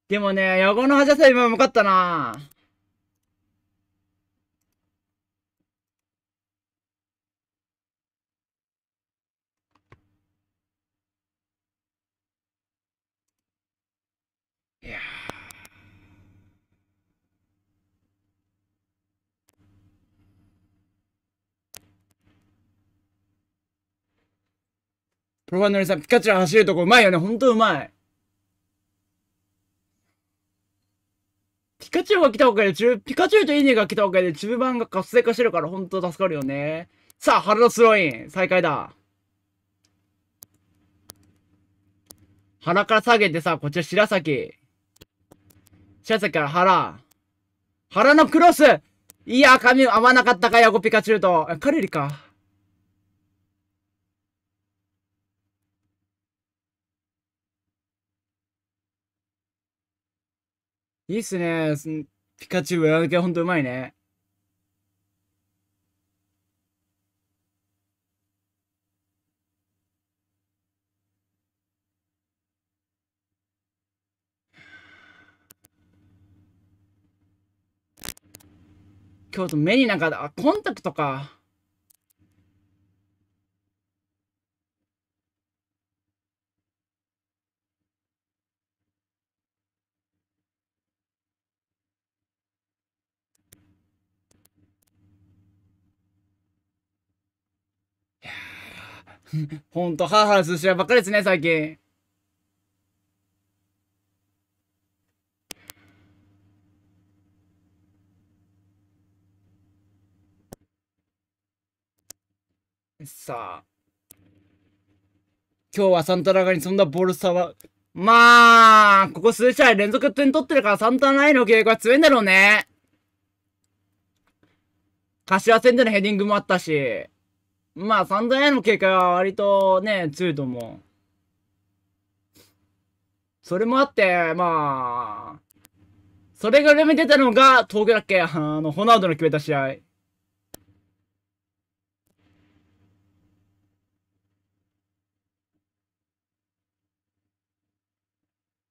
でもね、野望の覇者戦今も良かったなプロファンのりさん、ピカチュウ走るとこうまいよね。ほんとうまい。ピカチュウが来たおかげでピカチュウとイニーが来たおかげで中盤が活性化してるからほんと助かるよね。さあ、腹のスローイン、再開だ。腹から下げてさ、こっちは白崎。白崎から腹。腹のクロスいや、髪合わなかったか、ヤゴピカチュウと。カレリか。いいっすね。ピカチュウ、裏抜けほんとうまいね。京都目になんか、あ、コンタクトか。ほんと、ハーハーる試合ばっかりですね、最近。さあ。今日はサンタナがにそんなボルサは、まあ、ここ数試合連続点取ってるからサンタナへの傾向は強いんだろうね。柏戦でのヘディングもあったし。まあ、三段への警戒は割とね、強いと思う。それもあって、まあ、それが裏目出たのが、東京だっけあの、ホナウドの決めた試合。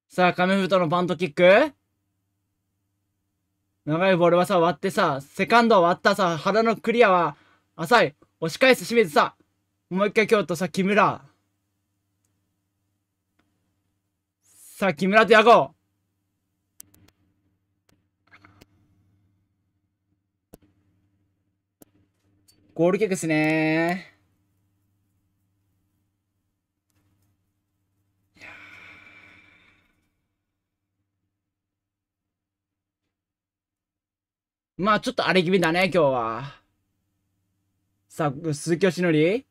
さあ、亀太のバントキック長いボールはさ、割ってさ、セカンド終割ったさ、腹のクリアは浅い。押し返す清水さん。もう一回京都さ、木村。さあ、木村とこうゴールキックっすねまあ、ちょっと荒れ気味だね、今日は。さ、鈴木よしのり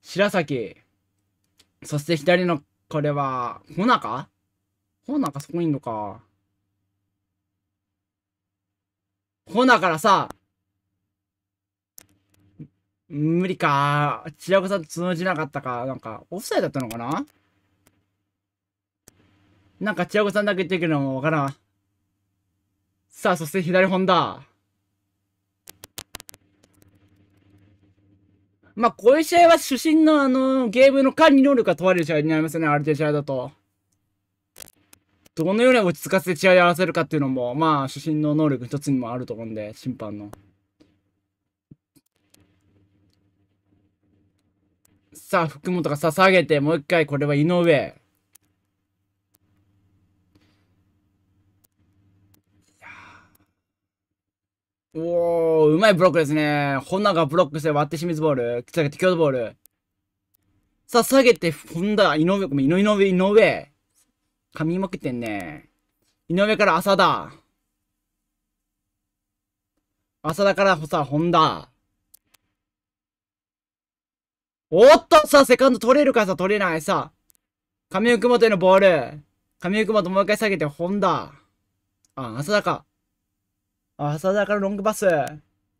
白崎。そして左の、これは、ほなかほなかそこにいんのか。ほなからさ、無理か。千代子さん通じなかったか。なんか、オフサイだったのかななんか千代子さんだけ言ってるのもわからん。さあ、そして左本田。まあ、こういう試合は主審のあのゲームの管理能力が問われる試合になりますよね、アルテ試合だと。どのように落ち着かせて試合を合わせるかっていうのも、まあ、主審の能力一つにもあると思うんで、審判の。さあ、福本がさ、下げて、もう一回、これは井上。おー、うまいブロックですね。本がブロックして割って清水ボール。下げて京都ボール。さあ、下げて、本田、井上、ごめん、井上、井上。噛みまくってんね。井上から浅田。浅田からさ、本田。おっとさあ、セカンド取れるかさ、取れないさ。上奥本へのボール。上奥本もう一回下げて、本田。あ、浅田か。浅田からロングパス。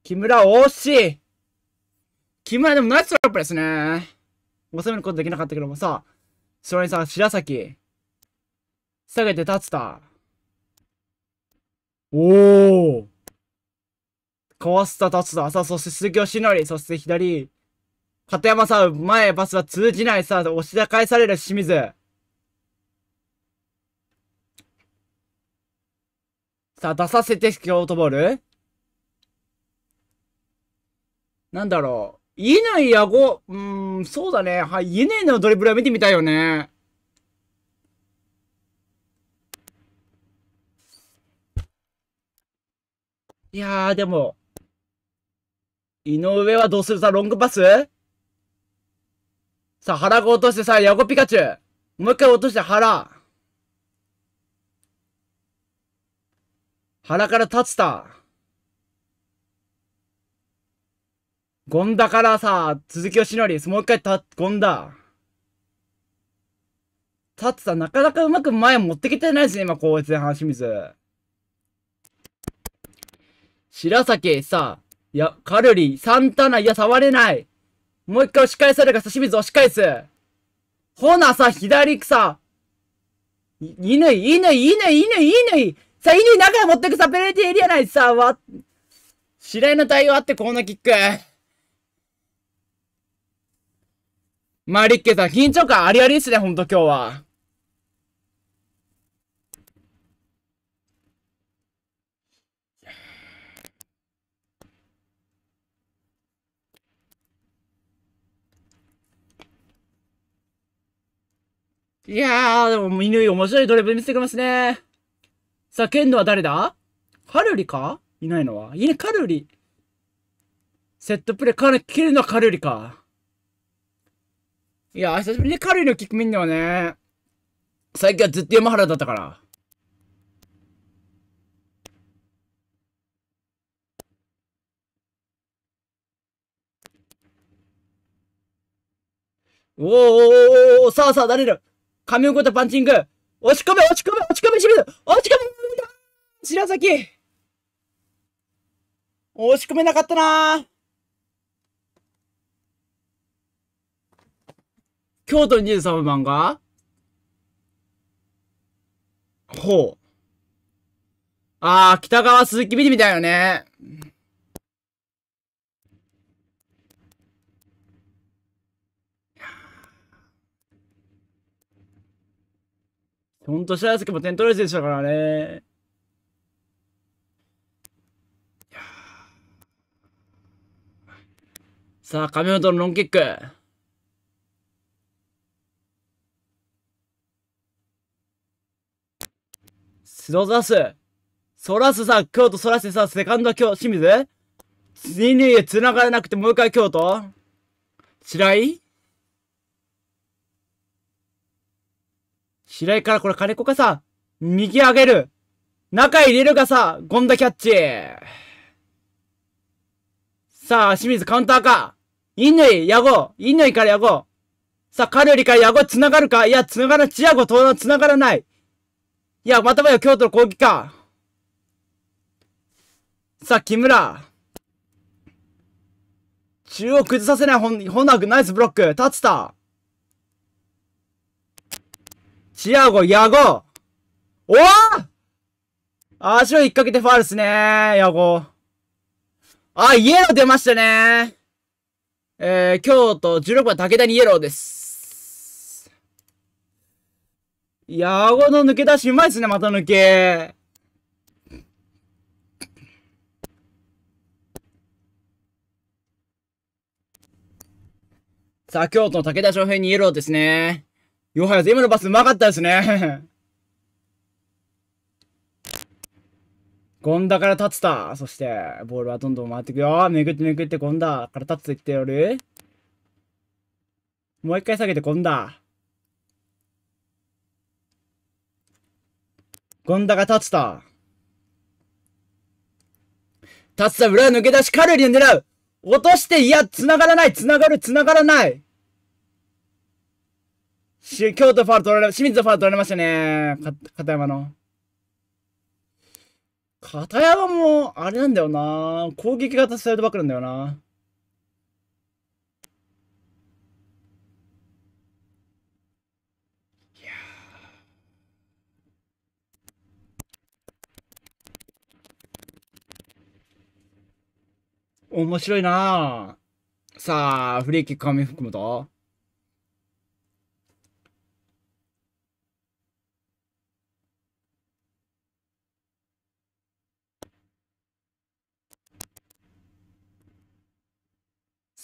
木村、惜しい木村でもナイストラップですね。攻めることできなかったけどもさ、それにさ、白崎。下げて立つた。おお壊すた立つた。さあ、そして鈴木よしのり、そして左。片山さん、前パスは通じないさ、押し返される清水。さあ、出させて、ショートボール。なんだろう。言えないやご、うーん、そうだね。はい、言えないのドリブルは見てみたいよね。いやー、でも、井上はどうするさ、ロングパスさあ、腹子落としてさ、ヤゴピカチュウ。もう一回落として腹。腹から立つた。ゴンダからさ、続きをしのり、もう一回た、ゴンダ。立つた、なかなかうまく前持ってきてないですね、今、こう、前話し水。白崎、さ、いや、カルリー、サンタナ、いや、触れない。もう一回押し返されるか、さ、清水押し返す。ほなさ、左く犬、犬、犬、犬、犬、犬、さあ、犬に中へ持ってくサペナーティーエリア内さあ、わ、白井の対応あってコーナーキック。まあ、リッケさん、緊張感ありありですね、ほんと今日は。いやー、でも、犬面白いドリブル見せてくれますね。さあ、剣道は誰だカルリかいないのはいね、カルリ。セットプレー、かな切るのはカルリか。いや、久しぶりにカルリの聞くみんなはね。最近はずっと山原だったから。おーおーおーおさあさあ誰だ髪尾ことパンチング押し込め、押し込め、押し込め、清水押し込め白崎押し込めなかったな京都に23番がほう。ああ、北川鈴木ビリみたいよね。ほんと、白崎も点取れる選手だからね。さあ、神本のロンキック。スロザス。そらすさ、京都そらスさ、セカンドは今日、清水二塁へ繋がれなくてもう一回京都白井左からこれ金子かさ、右上げる。中入れるがさ、ゴンダキャッチ。さあ、清水カウンターか。イヌイ、ヤゴ。イヌイからヤゴ。さあ、カルリからヤゴ、繋がるかいや、繋がら、チアゴ、と、繋がらない。いや、またまた京都の攻撃か。さあ、木村。中央崩させない、ほん、ほんなくナイスブロック。立つた。チアゴ、ヤゴおわ足を引っ掛けてファールっすねヤゴ。あ、イエロー出ましたねえー、京都、16番武田にイエローです。ヤゴの抜け出しうまいっすね、また抜け。さあ、京都の武田翔平にイエローですね。よはや今のパスうまかったですね。ンダから立つた。そして、ボールはどんどん回っていくよ。めぐってめぐってンダから立つと言っておる。もう一回下げてダ。ゴンダが立つた。立つた、裏抜け出し、カルリを狙う。落として、いや、繋がらない、繋がる、繋がらない。京都ファール取られ、清水ファール取られましたね。片山の。片山も、あれなんだよな。攻撃型サイドバックなんだよな。面白いなさあ、フリーキック含むと。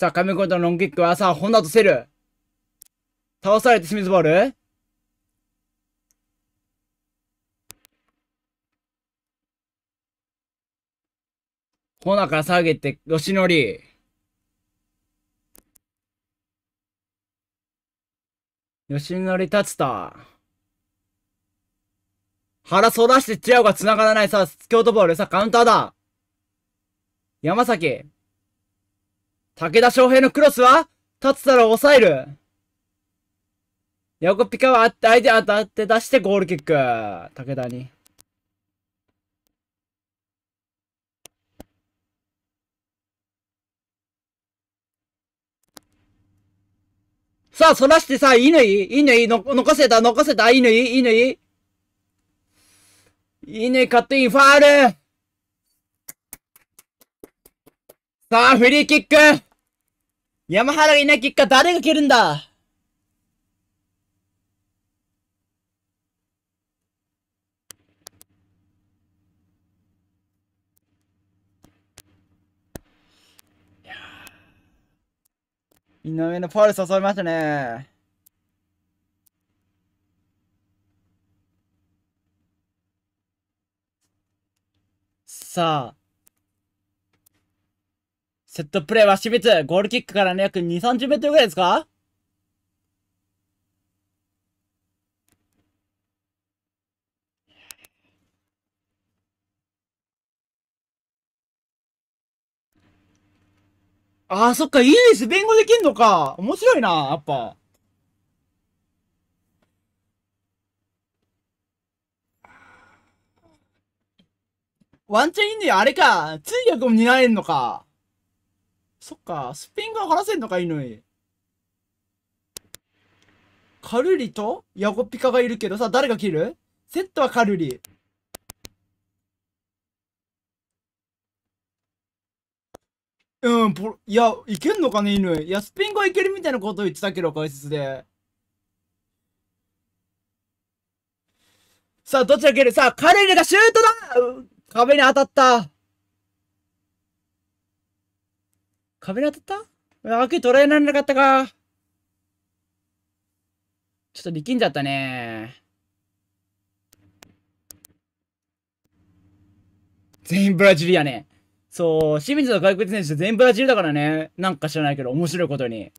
さあ、神子とのロングキックは、さあ、ホンダとセル。倒されて清水ボールホナから下げて、よしのり。よしのり立つた。腹そらしてチアオが繋がらないさ、京都ボール、さ、カウンターだ。山崎。武田翔平のクロスは、立つだろ抑える。ヤコピカは相手当たって出してゴールキック。武田に。さあ、そらしてさ、犬い犬いの残せた、残せた、犬い犬い犬カットイン、ファールさあ、フリーキック山原がいない結果誰が蹴るんだ井上のファル誘いましたね。さあ、セットプレーは清水。ゴールキックからね、約2、30メートルぐらいですかああ、そっか、いいです。弁護できんのか。面白いな、やっぱ。ワンチャンインディア、あれか。通訳も担えんのか。そっか、スペイン側話せんのか、いいのに。カルリとヤゴピカがいるけどさ、誰が切るセットはカルリ。うん、いや、いけんのかね、犬。いや、スペイン語はいけるみたいなこと言ってたけど、解説で。さあ、どっちが蹴るさあ、カレリがシュートだ壁に当たった。壁に当たった悪意捉えられなかったか。ちょっと力んじゃったね。全員ブラジルやね。そう、清水の外国人選手全員ブラジルだからね。なんか知らないけど、面白いことに。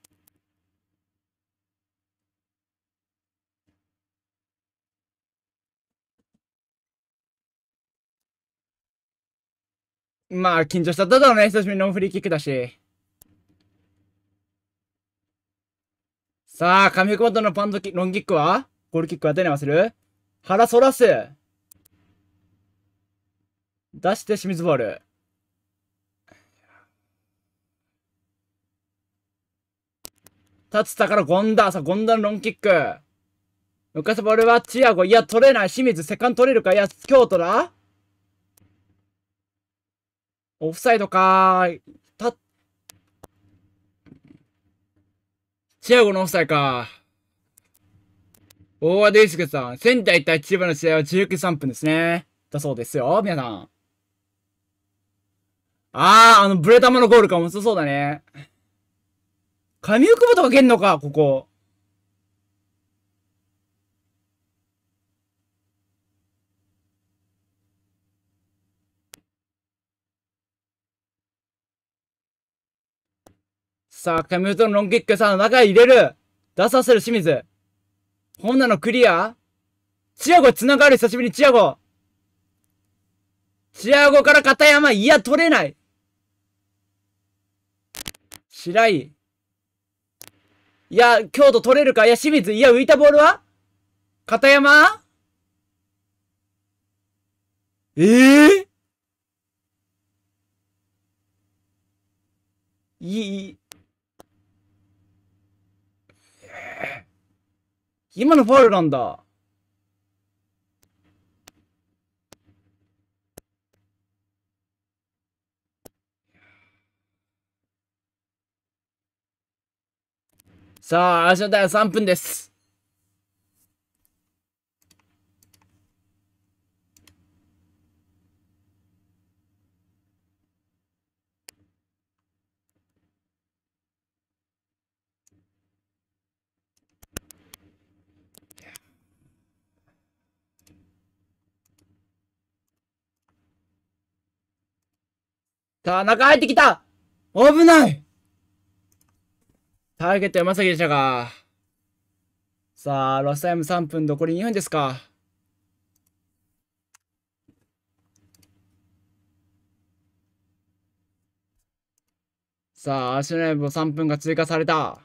まあ、緊張した。ただのね、久しぶりのフリーキックだし。さあ、神コマのパンドキ、ロンキックはゴールキックは出に合わせる腹そらす出して清水ボール。立つたからゴンダー、さあ、ダーのロンキック。浮かせボールはチアゴ。いや、取れない。清水、セカンド取れるかいや、京都だオフサイドかー。チアゴのオフサイか。大和大輔さん、仙台対千葉の試合は19、3分ですね。だそうですよ、皆さん。あー、あの、ブレ玉のゴールかも、そうだね。神久保とか蹴んのか、ここ。さあ、ュートのロングキックさあ、中へ入れる出させる清水ほんなのクリアチアゴ繋がる久しぶりにチアゴチアゴから片山いや、取れない白井いや、京都取れるかいや、清水いや、浮いたボールは片山ええー、いい、今のファウルなんだ。さあ、明日だ3分です。さあ、中入ってきた危ないターゲットはまさきでしたか。さあ、ロスタイム3分、残り2分ですか。さあ、足のライブ3分が追加された。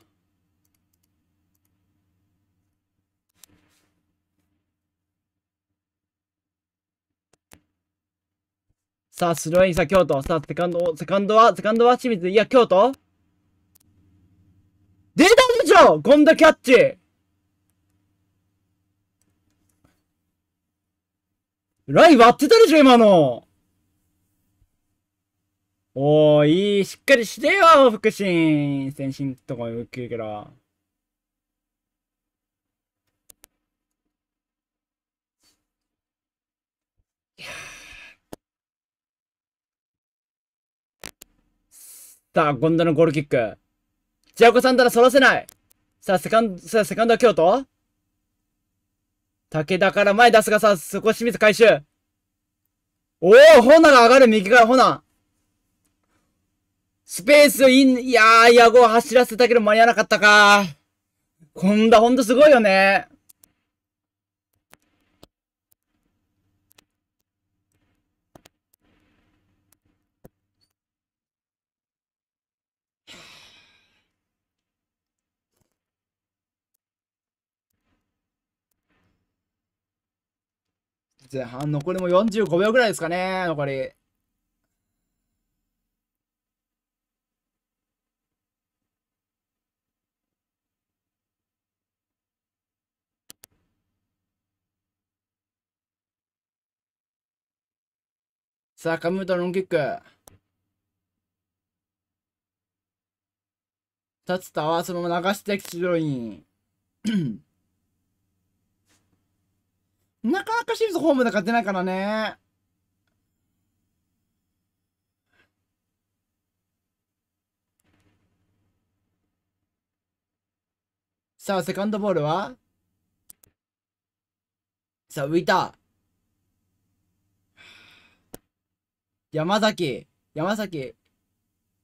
さあ、スインさ、京都。さあ、セカンド、セカンドは、セカンドは清水。いや、京都出たでしょゴンダキャッチライ割ってたでしょ今のおー、いい、しっかりしてよ、腹心。先進とかくけど。さあ、ン田のゴールキック。ジャコさんたら反らせないさあ、セカンド、さあ、セカンドは京都武田から前出すがさ、そこ清水回収。おお、ホナが上がる、右からホナ。スペースをイン、いやー、ヤゴを走らせたけど間に合わなかったか。こんだ、ほんとすごいよね。前半残りも45秒ぐらいですかね、残り。さあ、カムートロンキック。立つとワそのまま流してきてドロイン。なかなか私立ホームで勝てないからね。さあ、セカンドボールはさあ、浮いた。山崎、山崎、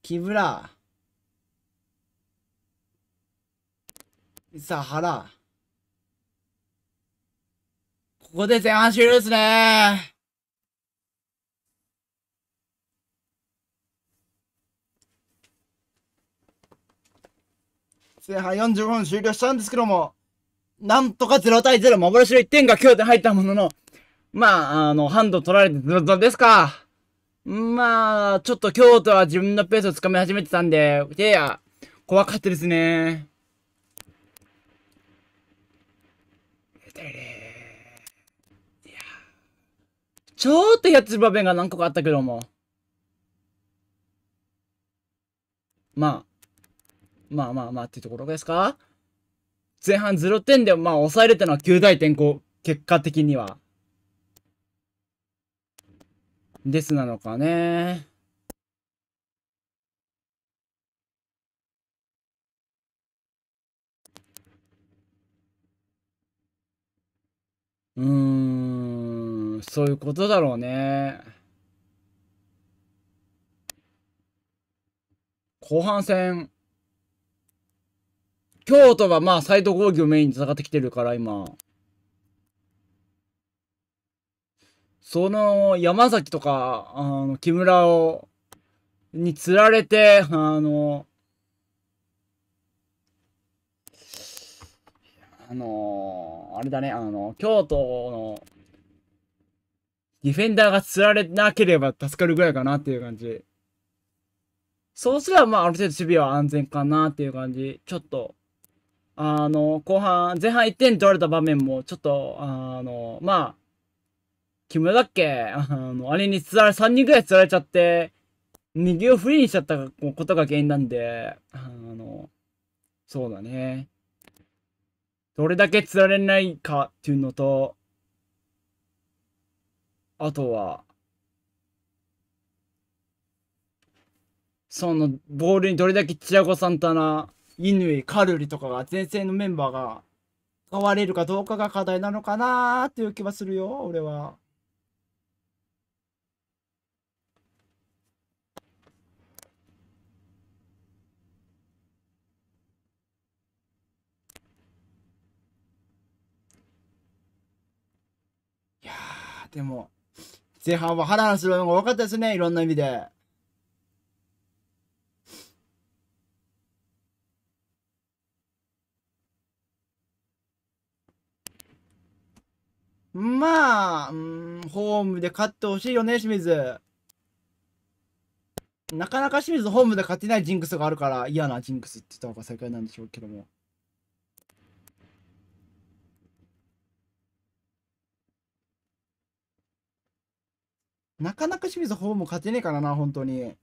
木村。さあ、原。ここで前半終了ですね。前半45分終了したんですけども、なんとか0対0、幻の1点が今日で入ったものの、まあ、あの、ハンド取られて0対ですか。まあ、ちょっと京都は自分のペースをつかみ始めてたんで、いやいや、怖かったですね。0対0。ちょっとやつ場面が何個かあったけども。まあ、まあまあまあっていうところですか前半0点で、まあ抑えれたのは9大点5、結果的には。ですなのかね。うーん。そういうことだろうね。後半戦、京都はまあ、斎藤豪輝をメインに戦ってきてるから、今。その、山崎とか、あの、木村を、に釣られて、あの、あのあれだね、あの、京都のディフェンダーが釣られなければ助かるぐらいかなっていう感じ。そうすれば、まあ、ある程度守備は安全かなっていう感じ。ちょっと、あの、後半、前半1点取られた場面も、ちょっと、あの、まあ、木村だっけあの、あれに釣られ、3人ぐらい釣られちゃって、右をフリーにしちゃったことが原因なんで、あの、そうだね。どれだけ釣られないかっていうのと、あとは、そのボールにどれだけチアゴ・サンタナ、乾、カルリとかが前線のメンバーが変われるかどうかが課題なのかなーという気はするよ、俺は。いやでも。前半はハラハラするのが多かったですね。いろんな意味で。まあ、うん、ホームで勝ってほしいよね、清水。なかなか清水ホームで勝てないジンクスがあるから嫌なジンクスって言った方が正解なんでしょうけども。なかなか清水ホーム勝てねえからな、本当に。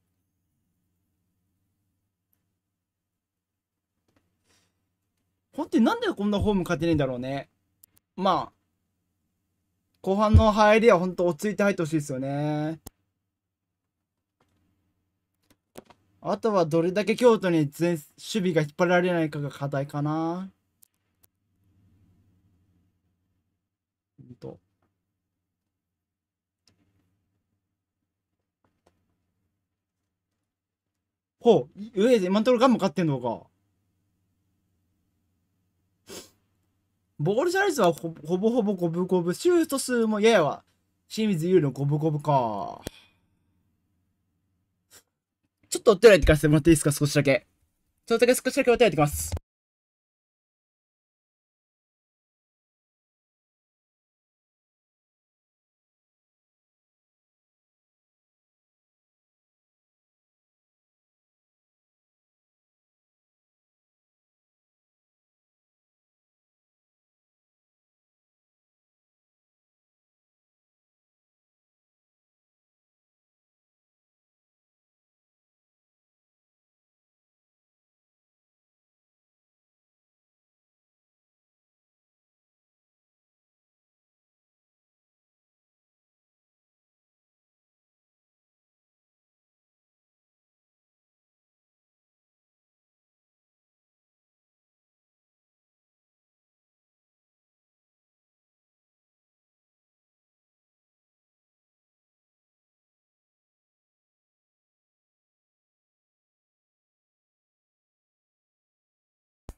本当になんでこんなホーム勝てねえんだろうね。まあ、後半の入りは本当落ち着いて入ってほしいですよね。あとはどれだけ京都に全守備が引っ張られないかが課題かな。とほう、ええー、今んとこガンも勝ってんのか。ボールジャー率はほぼほぼ五分五分。シュート数もややは、清水優の五分五分か。ちょっとお手洗い行ってかせてもらっていいですか、少しだけ。ちょっとだけ少しだけお手洗い行ってきます。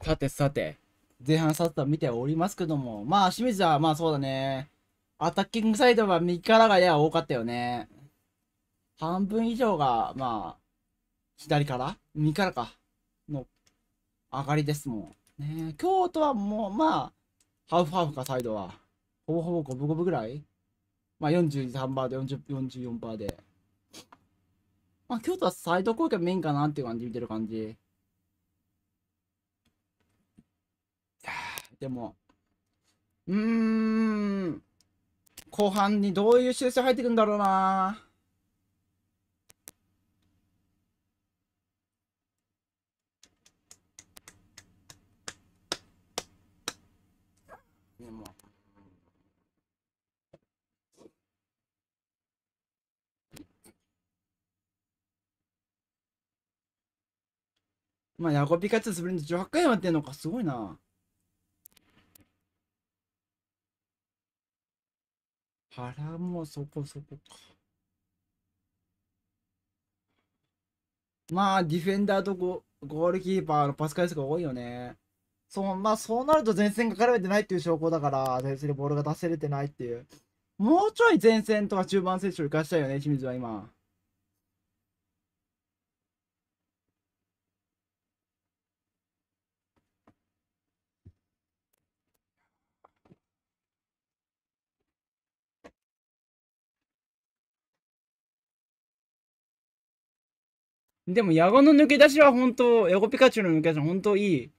さてさて、前半さった見ておりますけども、まあ清水はまあそうだね。アタッキングサイドは右からがやや多かったよね。半分以上が、まあ、左から右からか。の上がりですもん。ね京都はもう、まあ、ハーフハーフか、サイドは。ほぼほぼ五分五分ぐらいまあ43ーで40 44ーで。まあ京都はサイド攻撃がメインかなっていう感じ見てる感じ。でも。うーん。後半にどういう修正入ってくんだろうな。でも。まあ、ヤコピカツスプリント18回もやってんのか、すごいな。腹もそこそこか。まあ、ディフェンダーとゴールキーパーのパス回数が多いよね。そう、まあ、そうなると前線が絡めてないっていう証拠だから、前線でボールが出せれてないっていう。もうちょい前線とか中盤選手を生かしたいよね、清水は今。でも、ヤゴの抜け出しは本当、エゴピカチュウの抜け出しは本当いい、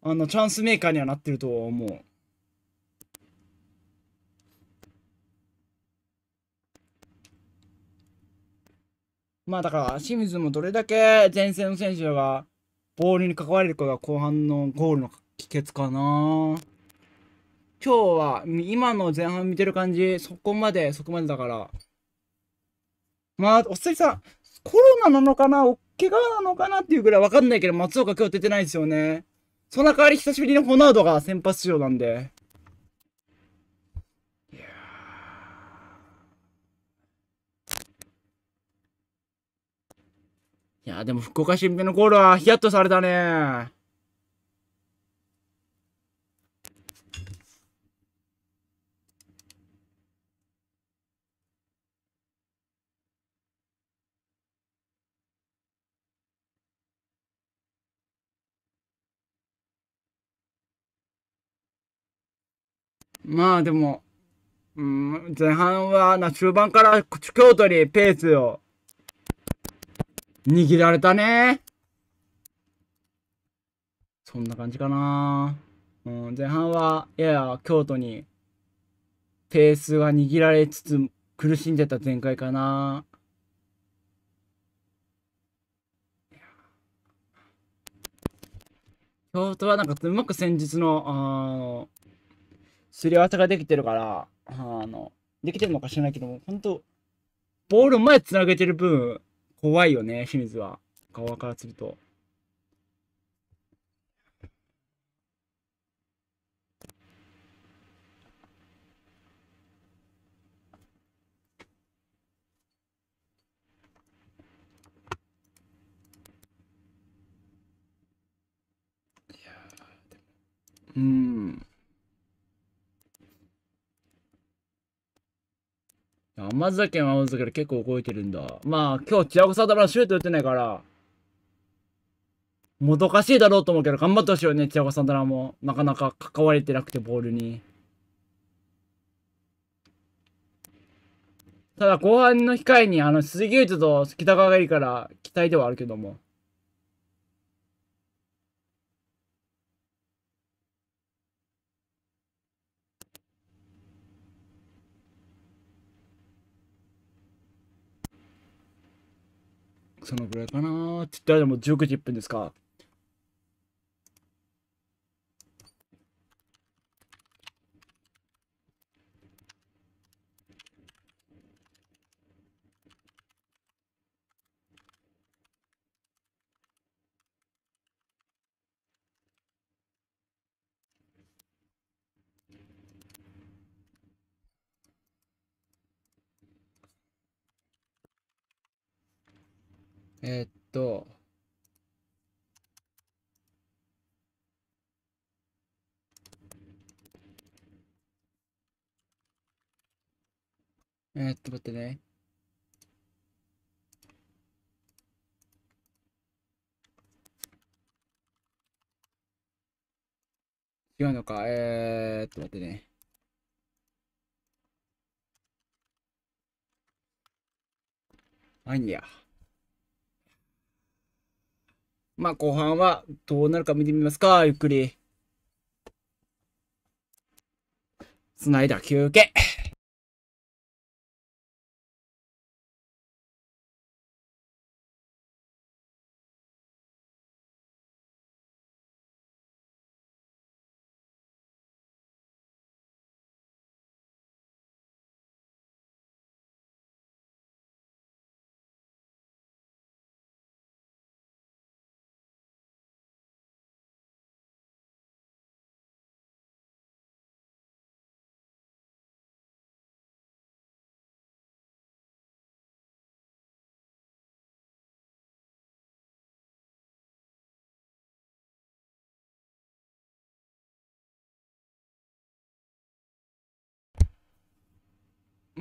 あの、チャンスメーカーにはなってると思う。まあだから、清水もどれだけ前線の選手がボールに関われるかが後半のゴールの秘訣かな。今日は、今の前半見てる感じ、そこまで、そこまでだから。まあ、おっさりさん、コロナなのかなお怪我なのかなっていうぐらいわかんないけど、松岡今日出てないですよね。その代わり久しぶりのホナウドが先発出場なんで。いやいやでも福岡新聞のゴールはヒヤッとされたねまあでも、うん、前半はな、中盤から京都にペースを握られたね。そんな感じかな。うん、前半はやや京都にペースが握られつつ苦しんでた前回かな。京都はなんかうまく先日の、あの、すり合わせができてるから、あの、できてるのか知らないけども、本当ボール前繋げてる分、怖いよね、清水は。側からすると。うん。甘酒は甘酒で結構動いてるんだ。まあ、今日、チアゴ・サラはシュート打ってないから、もどかしいだろうと思うけど、頑張ってほしいよね、チアゴ・サドラも。なかなか関われてなくて、ボールに。ただ、後半の控えに、あの、鈴木と北川がいいから、期待ではあるけども。そのぐらいかなって言ったらもう19時1分ですか。えー、っと、えー、っと、待ってね。違うのか。えー、っと、待ってね。あいんや。まあ、後半はどうなるか見てみますか、ゆっくり。つないだ休憩。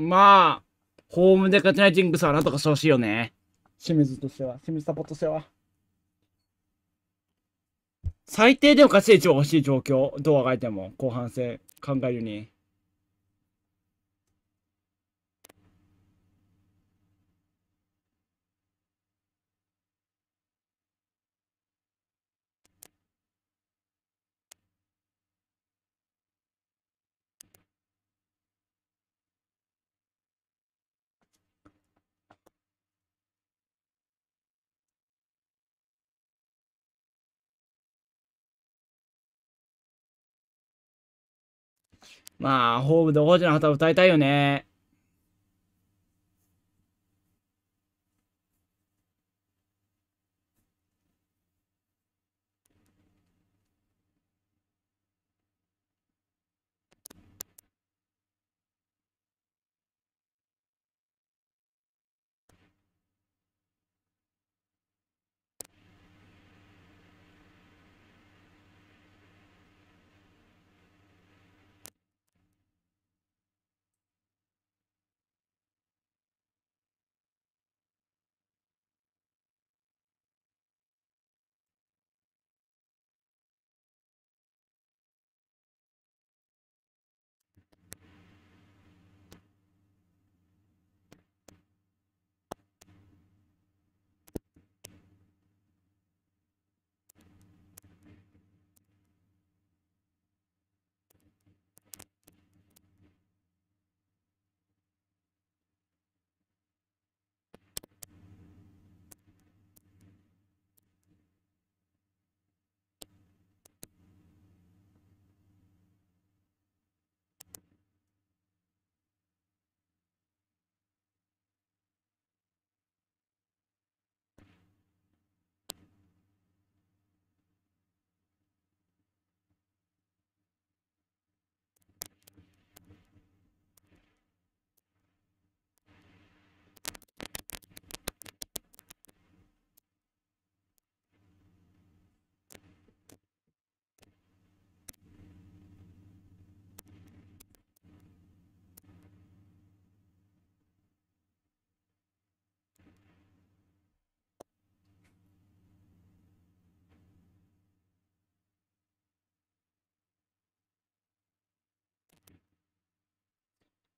まあ、ホームで勝てないジンクスはなんとかしてほしいよね。清水としては、清水サポーとしては。最低でも勝ちで一欲しい状況、どうあがいても、後半戦考えるに。まあ、ホームで王子の旗を歌いたいよね。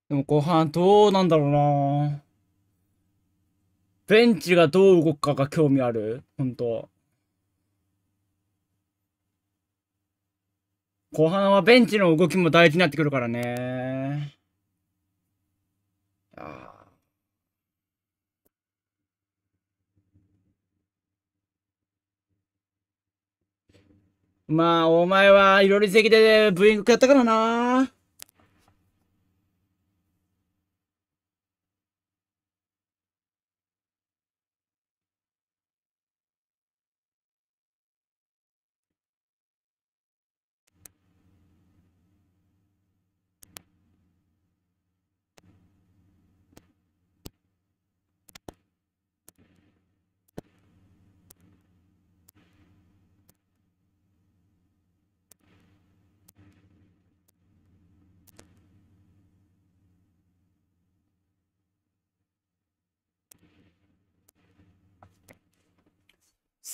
でも後半どうなんだろうなベンチがどう動くかが興味ある本当後半はベンチの動きも大事になってくるからね。あまあ、お前はいろり席でブーイングやったからな。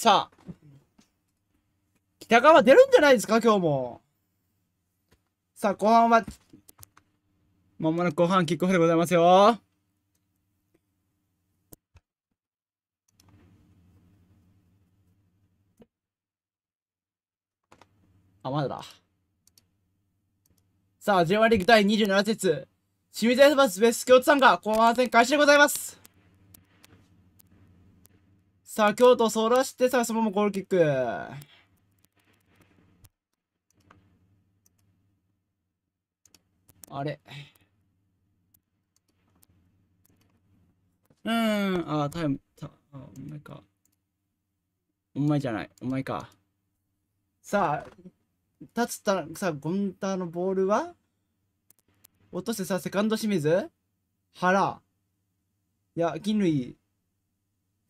さあ、北川出るんじゃないですか、今日も。さあ、後半は、まもなく後半キックオフでございますよ。あ、まだだ。さあ、J1 リーグ第27節、清水エスバスベース京都さんが後半戦開始でございます。さあ、京都そらしてさ、そのままゴールキック。あれ。うーん、あー、タイム、たあ、お前か。お前じゃない、お前か。さあ、立つた、さあ、ゴンタのボールは落としてさ、セカンド清水原。いや、金類。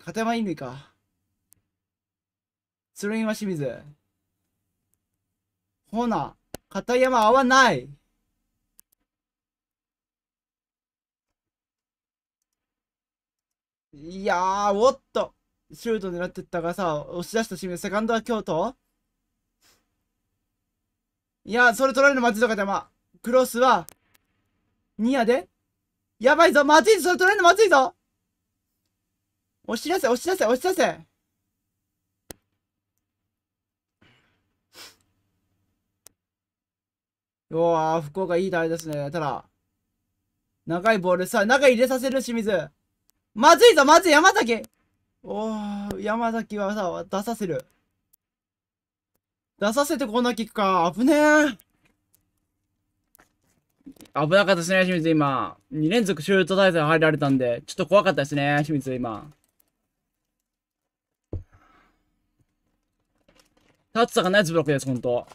片山乾か。鶴岩清水。ほな、片山合わない。いやー、おっと。シュート狙ってったがさ、押し出した清水、セカンドは京都いやー、それ取られる松戸片山。クロスは、ニアで。やばいぞ、松井それ取られる松井ぞ押し出せ、押し出せ、押し出せ。うわー、福岡いい台ですね。ただ、長いボールさ、中入れさせる清水。まずいぞ、まずい、山崎。おー、山崎はさ、出させる。出させてこんなキックか。危ねえ。危なかったですね、清水今。2連続シュート体勢入られたんで、ちょっと怖かったですね、清水今。タッツさがナイスブロックです、ほんと。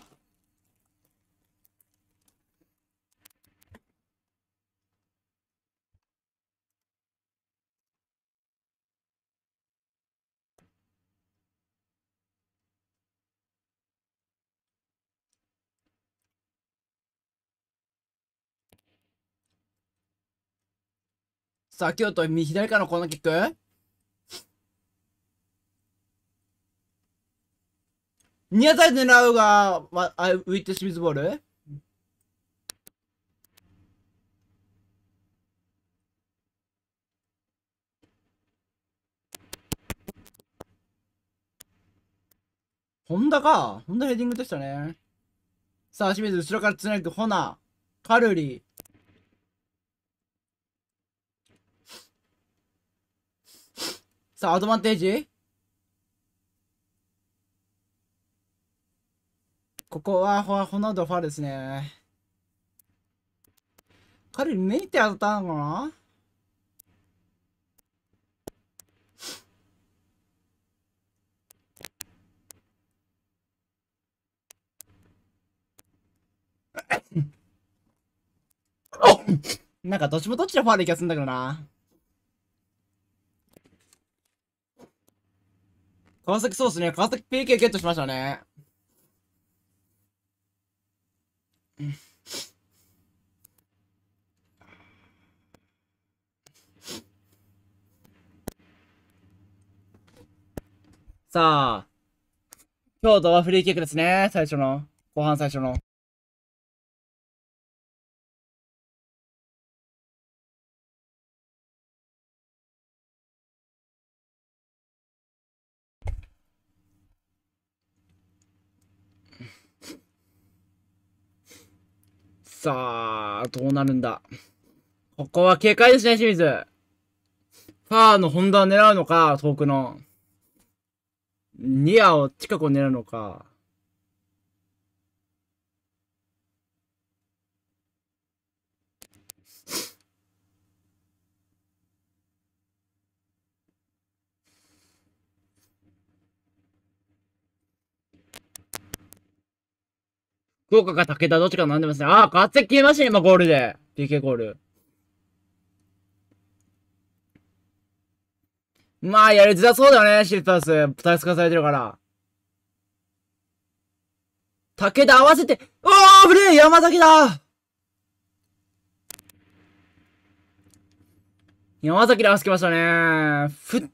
さあ、と右左からのコーナーキックニアサイド狙うが、ま、あウィッシミズボールホンダか。ホンダヘディングでしたね。さあ、清水、後ろからつなぐ、ホナ、カルリ。さあ、アドバンテージここはほォほホナドファですね。彼抜いて当たったのかな なんかどっちもどっちでファールいきやするんだけどな。川崎そうっすね。川崎 PK ゲットしましたね。さあ、京都はフリーキックですね。最初の。後半最初の。さあ、どうなるんだ。ここは警戒ですね、清水。ファーのホンダを狙うのか、遠くの。ニアを近くを狙うのか。福岡か武田どっちかなんでますね。ああ、活躍消えましたね、今ゴールで。DK ゴール。まあ、やりづらそうだよね、シルタス。体質化されてるから。武田合わせて、おあ、ブレー、山崎だ山崎で合わせてきましたね。ふっ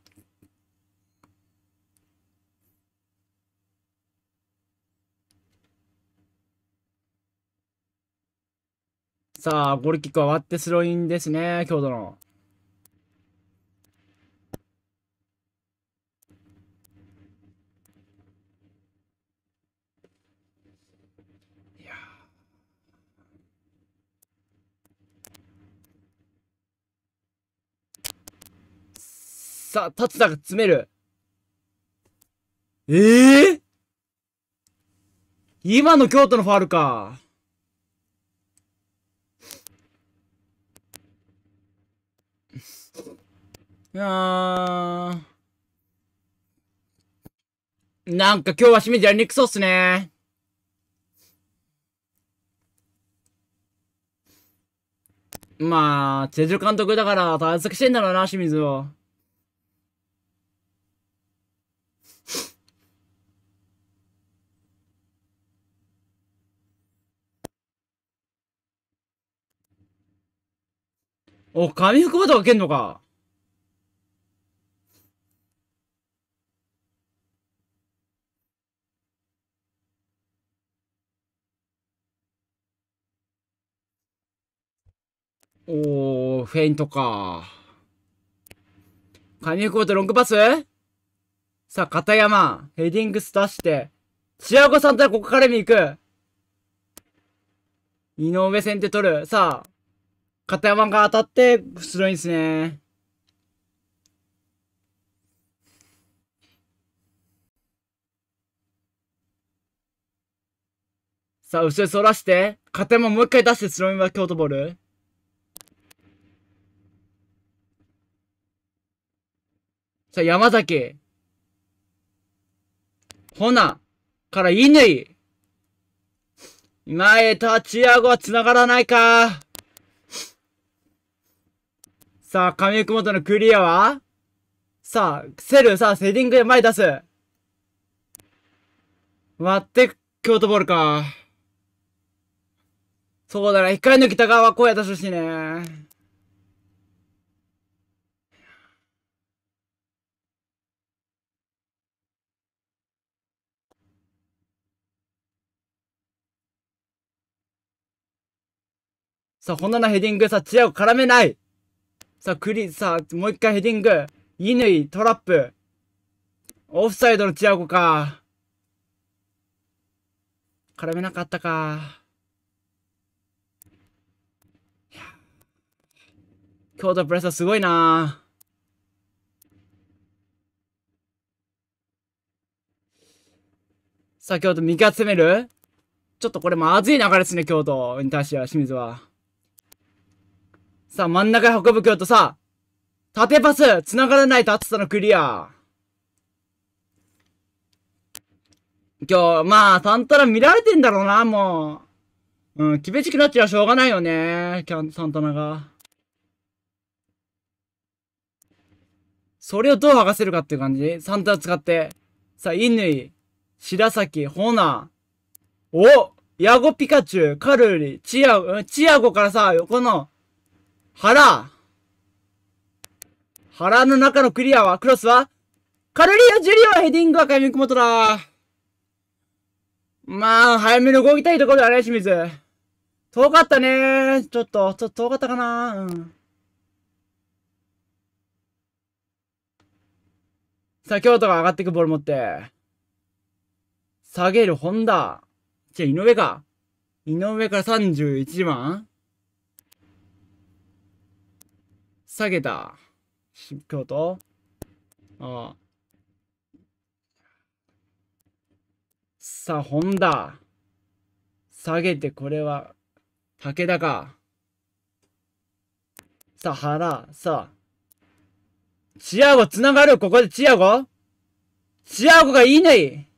さあ、ゴールキックは割ってスローインですね、強度の。さあ、達田が詰める。ええー、今の京都のファールか。いやー。なんか今日は姫やりにくそうっすねまあ、チェ監督だから対策してんだろうな、清水を。お、紙服まト開けんのか。おー、フェイントか。紙服ごとロングパスさあ、片山、ヘディングス出して、チアゴさんとはここからに行く。井上戦で取る。さあ、片山が当たって出いですね。さあ、後ろにそらして、片山もう一回出してスローインは京都ボール。さあ、山崎。ほな。から乾。前タチアゴは繋がらないか。さあ、神雲とのクリアはさあ、セル、さあ、セディングで前出す。割って、京都ボールか。そうだな、回抜の北側は声出してほしいね。さあ、ほんなヘディングさ、チアを絡めない。さあ、クリ、さあ、もう一回ヘディング。乾、トラップ。オフサイドのチアゴか。絡めなかったか。京都プレスはすごいなさあ、京都、味方攻めるちょっとこれまずい流れですね、京都に対しては、清水は。さあ、真ん中へ運ぶ京都さ、縦パス繋がらないと暑さのクリア。今日、まあ、サンタナ見られてんだろうな、もう。うん、厳しくなっちゃうしょうがないよね、キャン、サンタナが。それをどう剥がせるかっていう感じサンタナ使って。さあ、乾、白崎、ホナ。ー。おヤゴピカチュウ、カルーリ、チアゴ、チアゴからさ、横の、腹腹の中のクリアは、クロスは、カルリア・ジュリオ、ヘディングは神雲とだ。まあ、早めに動きたいところだね、清水。遠かったねちょっと、ちょっと遠かったかなうん。さあ、京都が上がってくボール持って。下げる、ホンダ。じゃ、井上か。井上から31万下げた。京都ああ。さあ、ホンダ。下げて、これは、武田か。さあ、原。さあ。チアゴ、つながるここでチアゴチアゴがいいね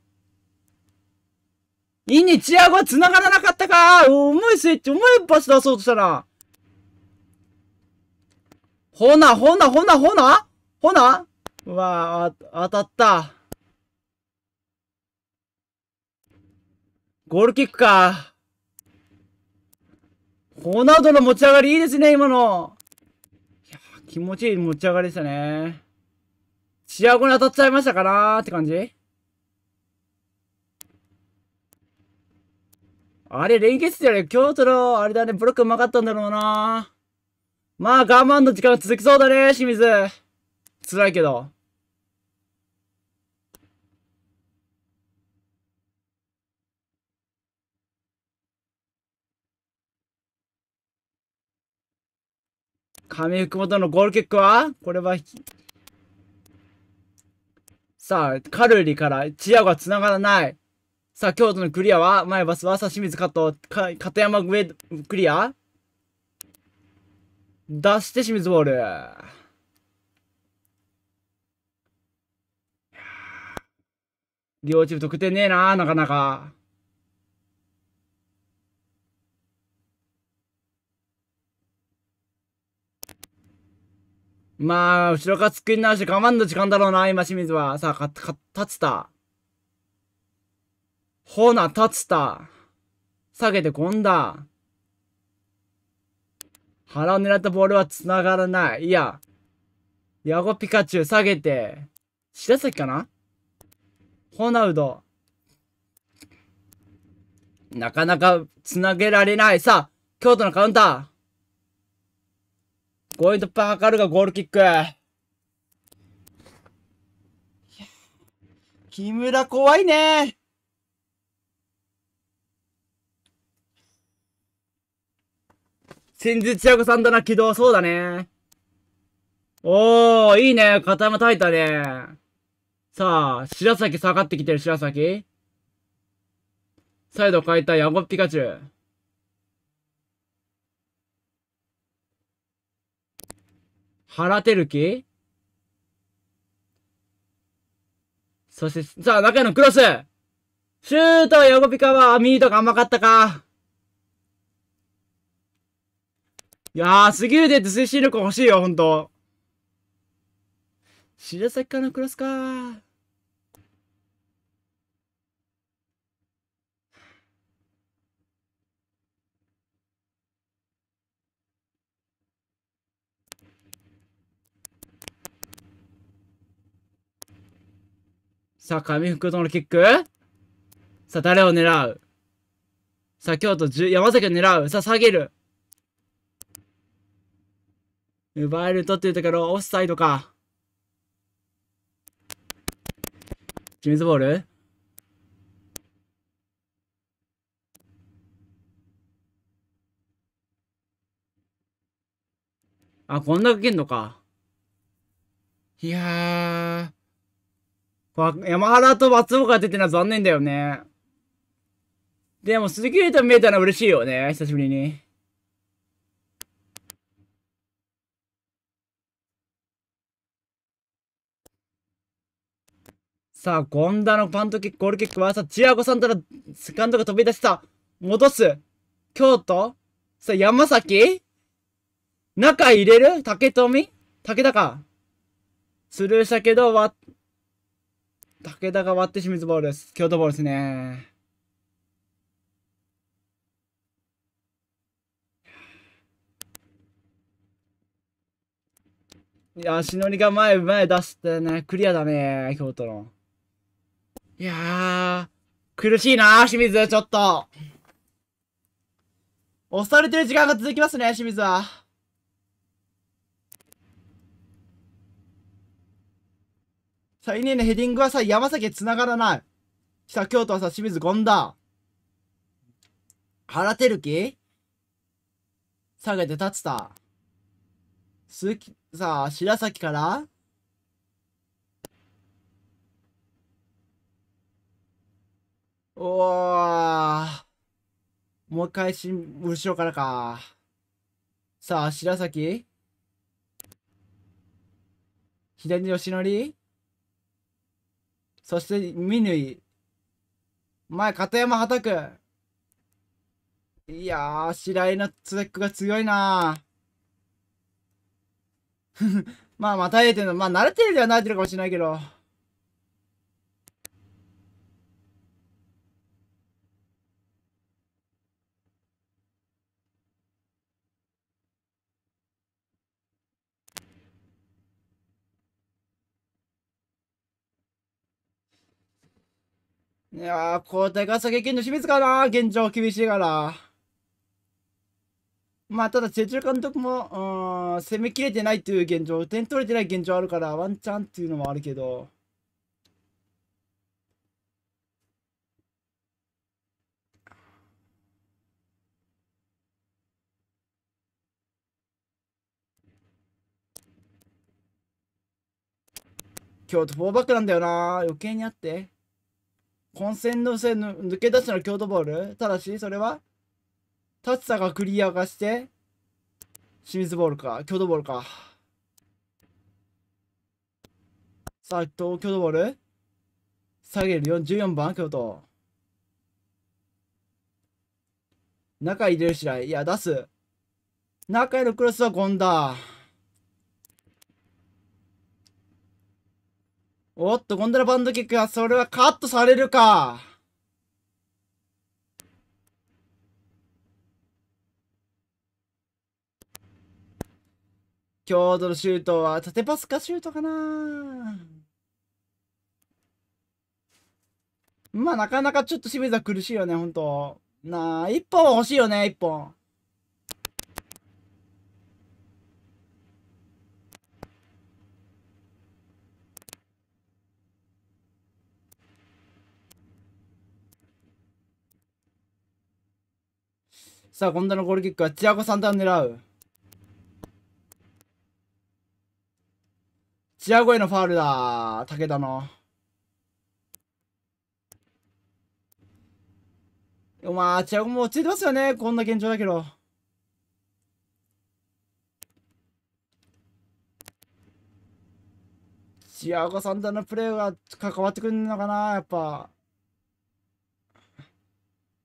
いいね、チアゴはつながらなかったか重いスイッチ、重いパス出そうとしたな。ほな、ほな、ほな、ほなほなうわあ、当たった。ゴールキックか。ホナウドの持ち上がりいいですね、今の。いや、気持ちいい持ち上がりでしたね。チアゴに当たっちゃいましたかなーって感じあれ、連結ってより、京都の、あれだね、ブロックうまかったんだろうなー。まあ我慢の時間続きそうだね、清水。辛いけど。上福本のゴールキックはこれは、さあ、カルリからチアゴが繋がらない。さあ、京都のクリアは前バスはさ、清水加藤、片山上クリア出して清水ボール。両チーム得点ねえななかなか。まあ、後ろから作り直して我慢の時間だろうな、今、清水は。さあ、か、か、立つた。ほな、立つた。下げてこんだ。腹を狙ったボールは繋がらない。いや、ヤゴピカチュウ下げて、白崎かなホナウド。なかなか繋げられない。さあ、京都のカウンター。ゴイドパーカルがゴールキック。木村怖いね先日千代子さんだな、起動。そうだね。おー、いいね。片山炊いたね。さあ、白崎下がってきてる、白崎。再度変えた、ヤゴピカチュウ。てるき。そして、さあ、中へのクロスシュートヤゴピカは、ミートが甘かったか。いやー、杉浦で推進力欲しいよ、ほんと。白崎からのクロスかー。さあ、上福殿のキックさあ、誰を狙うさあ、京都、山崎を狙うさあ、下げる奪えるとっていうところ、オフサイドか。ジムズボールあ、こんなかけんのか。いやー。山原と松岡出てるのは残念だよね。でも、鈴木えと見えたら嬉しいよね。久しぶりに。さあ、権田のパントキック、ゴールキックはさ、チアゴサンタのセカンドが飛び出した。戻す。京都さあ、山崎中入れる竹富竹田か。スルーしたけど、わ、武田が割って清水ボールです。京都ボールですね。いや、しのりが前、前出してね、クリアだね、京都の。いやー、苦しいなー、清水、ちょっと。押されてる時間が続きますね、清水は。さあ、最年のヘディングはさ、山崎繋がらない。さあ、京都はさ、清水ゴ権腹原輝樹下げて立つた。鈴木、さあ、白崎からおー。もう一回し、後ろからか。さあ、白崎左の吉りそして、みぬい。前、片山はたく。いやー、白井のツレックが強いなー。まあ、またえてるの。まあ、慣れてるでは慣れてるかもしれないけど。いやー、交代が先県の清水かな現状厳しいから。まあ、ただ、チェチュ監督も、うん、攻めきれてないという現状、点取れてない現状あるから、ワンチャンっていうのもあるけど。京都4バックなんだよな余計にあって。混戦のせの抜け出しのは京都ボールただし、それは、立田がクリアがして、清水ボールか、京都ボールか。さあ、東京都ボール下げる14番、京都。中入れるしない。いや、出す。中へのクロスは権田。おっと、ゴンドラバンドキックは、それはカットされるか。強度のシュートは、縦パスかシュートかなまあ、なかなかちょっと清水は苦しいよね、ほんと。なあ、一本は欲しいよね、一本。さあ、権田のゴールキックはチアゴ・サンタを狙う。チアゴへのファールだ。武田の。まあ、チアゴも落ちてますよね。こんな現状だけど。チアゴ・サンタのプレーが関わってくるのかな、やっぱ。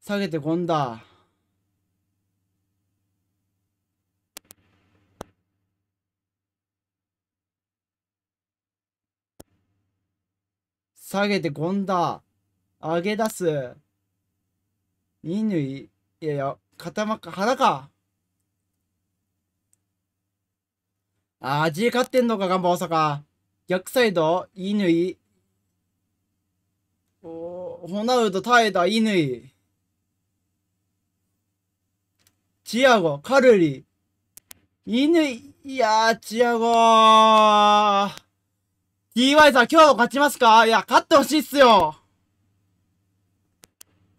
下げて権田。下げてゴンダ上げ出す乾いやいや固まっか腹かあー G 勝ってんのかガンバ大阪逆サイド乾おホナウド耐えた乾チアゴカルリ乾いやーチアゴー DY さん、今日勝ちますかいや、勝ってほしいっすよ。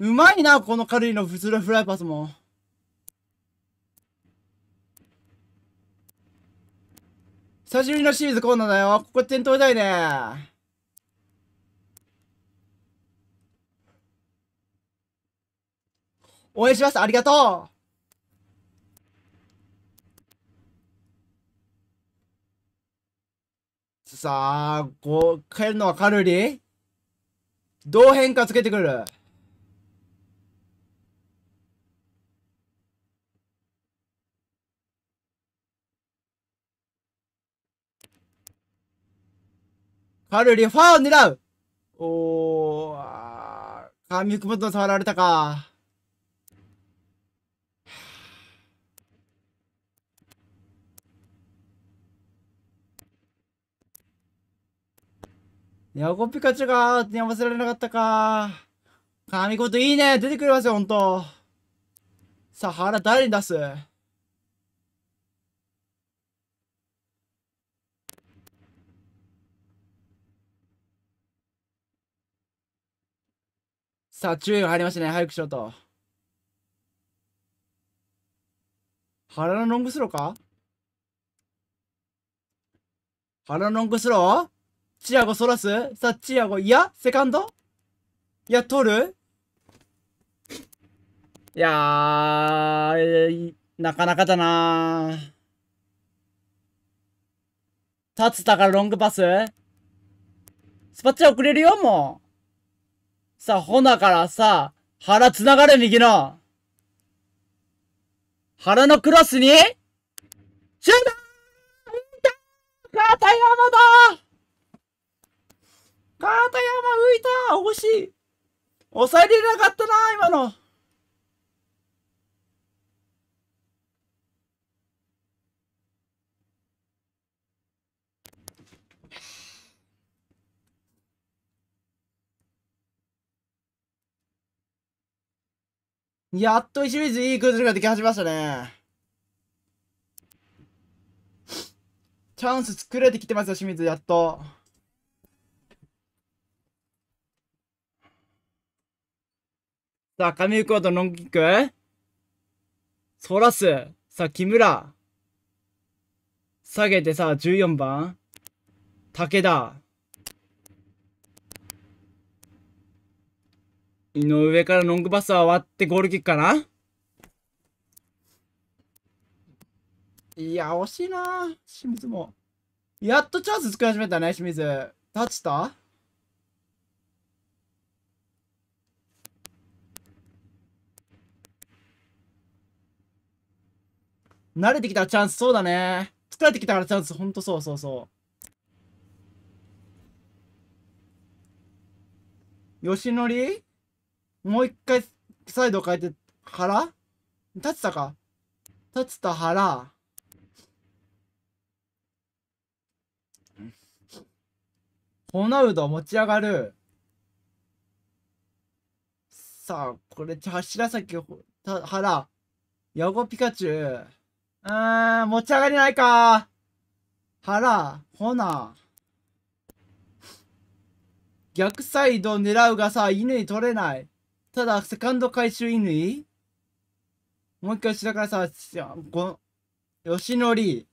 うまいな、この軽いの、普通のフライパスも。久しぶりのシリーズコーナーだよ。ここ点取りたいね。応援します。ありがとう。さあ、こう、帰るのはカルリーどう変化つけてくるカルリ、ー、ファーを狙うおー、あー、髪熊と触られたか。ヤゴピカチュが手に合わせられなかったか。神事いいね出てくれますよ、ほんと。さあ、原誰に出すさあ、注意が入りましたね。早くしろと。原のロングスローか原のロングスローチアゴそらすさあ、チアゴ、いや、セカンドいや、取るいやー、なかなかだなー。立つたからロングパススパッチャ遅れるよ、もう。さあ、ほなからさ、腹つながる、右の。腹のクロスに、シュートモード片山浮いた欲しい抑えれなかったな、今の。やっと清水いい崩れができ始めましたね。チャンス作れてきてますよ、清水、やっと。さあ、上行こうとノンキックそらす。さあ、木村。下げてさ、14番。武田。井上からロングパスは割ってゴールキックかないや、惜しいな清水も。やっとチャンス作り始めたね、清水。立ちた慣れてきたらチャンス、そうだね。疲れてきたからチャンス、ほんとそうそうそう。よしのりもう一回、サイド変えて、原立つたか。立つた原。ホナウド持ち上がる。さあ、これ、柱崎、原、ヤゴピカチュウ。うー、持ち上がりないか腹、ほな。逆サイド狙うがさ、犬取れない。ただ、セカンド回収犬もう一回後ろからさ、ご、よしのり。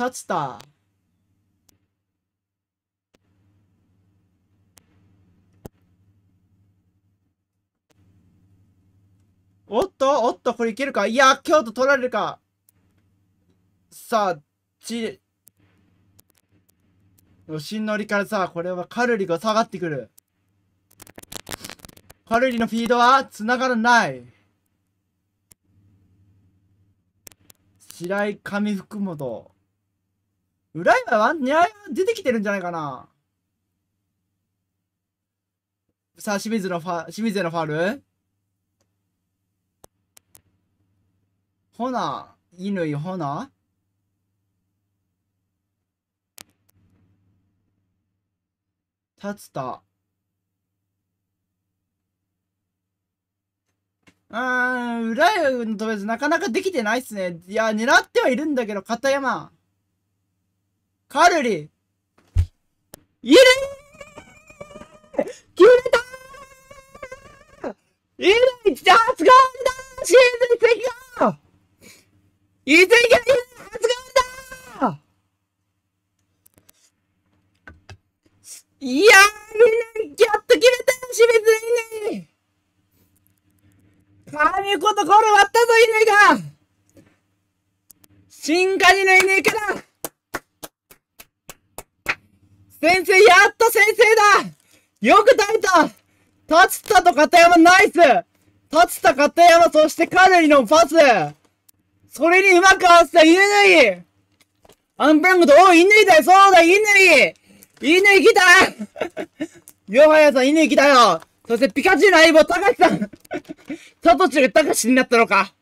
立つた。おっとおっとこれいけるかいや京都取られるかさあちん乗りからさこれはカルリが下がってくるカルリのフィードは繋がらない白井上福本裏今は狙いは出てきてるんじゃないかなさあ清水のファ清水のファールほな、犬いほな立つた。うーん、裏へのとりあえずなかなかできてないっすね。いや、狙ってはいるんだけど、片山。カルリ。いるー決めたーいる !That's g o シーズン t h いついけいつがんだいやー、みんな、ギャッと決めたよ、清水稲荷神ことこれ割ったぞ、稲かが化にないねえから先生、やっと先生だよく耐えた立田と片山ナイス立田片山、そしてカルリのパスそれにうまく合わせた犬脱ぎアンプラングと、おい、犬脱だよそうだ、犬脱ぎ犬脱ぎ来た よはやさん、犬脱ぎ来たよそしてピカチュウの相棒、カシさん サトシがカシになったのか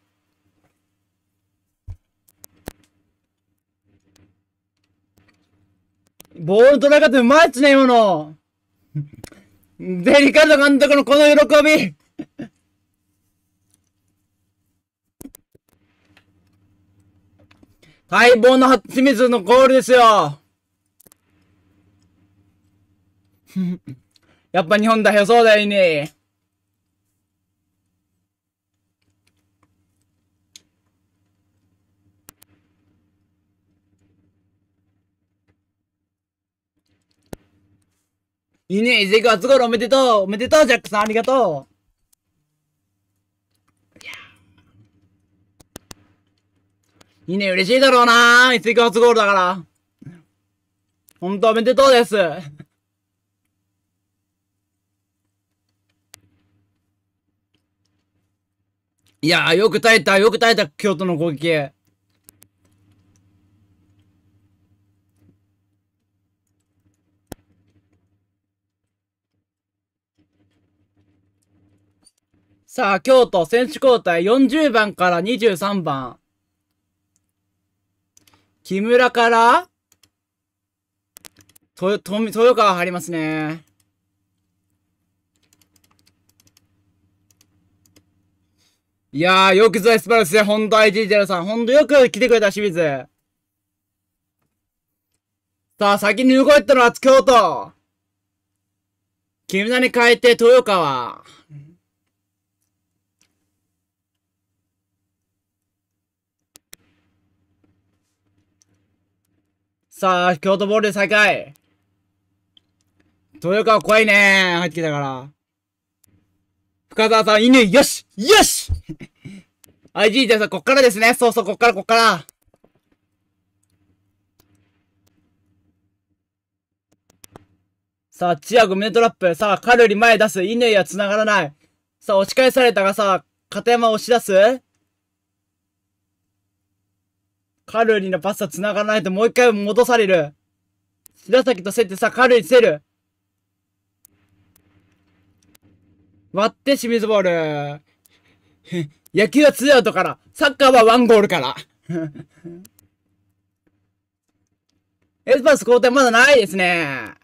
ボール捉え方うまいっすね、今のデリカード監督のこの喜び待望の初水のゴールですよ やっぱ日本代表そうだよね。いいね、ク勢川ゴールおめでとうおめでとうジャックさんありがとう2年嬉しいだろうな三井君初ゴールだから。ほんとおめでとうです。いやー、よく耐えた、よく耐えた、京都の攻撃。さあ、京都選手交代40番から23番。木村からと、と、豊川入りますね。いやー、よくぞエスパルスで、ほんと i g 0さん。ほんとよく来てくれた、清水。さあ、先に動いたのは京都。木村に変えて豊川。さあ、京都ボールで再開。豊川怖いね入ってきたから。深沢さん、犬、よしよし !IG でさ、こっからですね。そうそう、こっから、こっから。さあ、チアゴ胸トラップ。さあ、カルリ前出す。犬や繋がらない。さあ、押し返されたがさ、片山押し出すカルーリのパスタ繋がらないともう一回戻される。白崎と競ってさ、カルーリ競る。割って清水ボール。野球は2アウトから、サッカーは1ゴールから。エスパス交代まだないですね。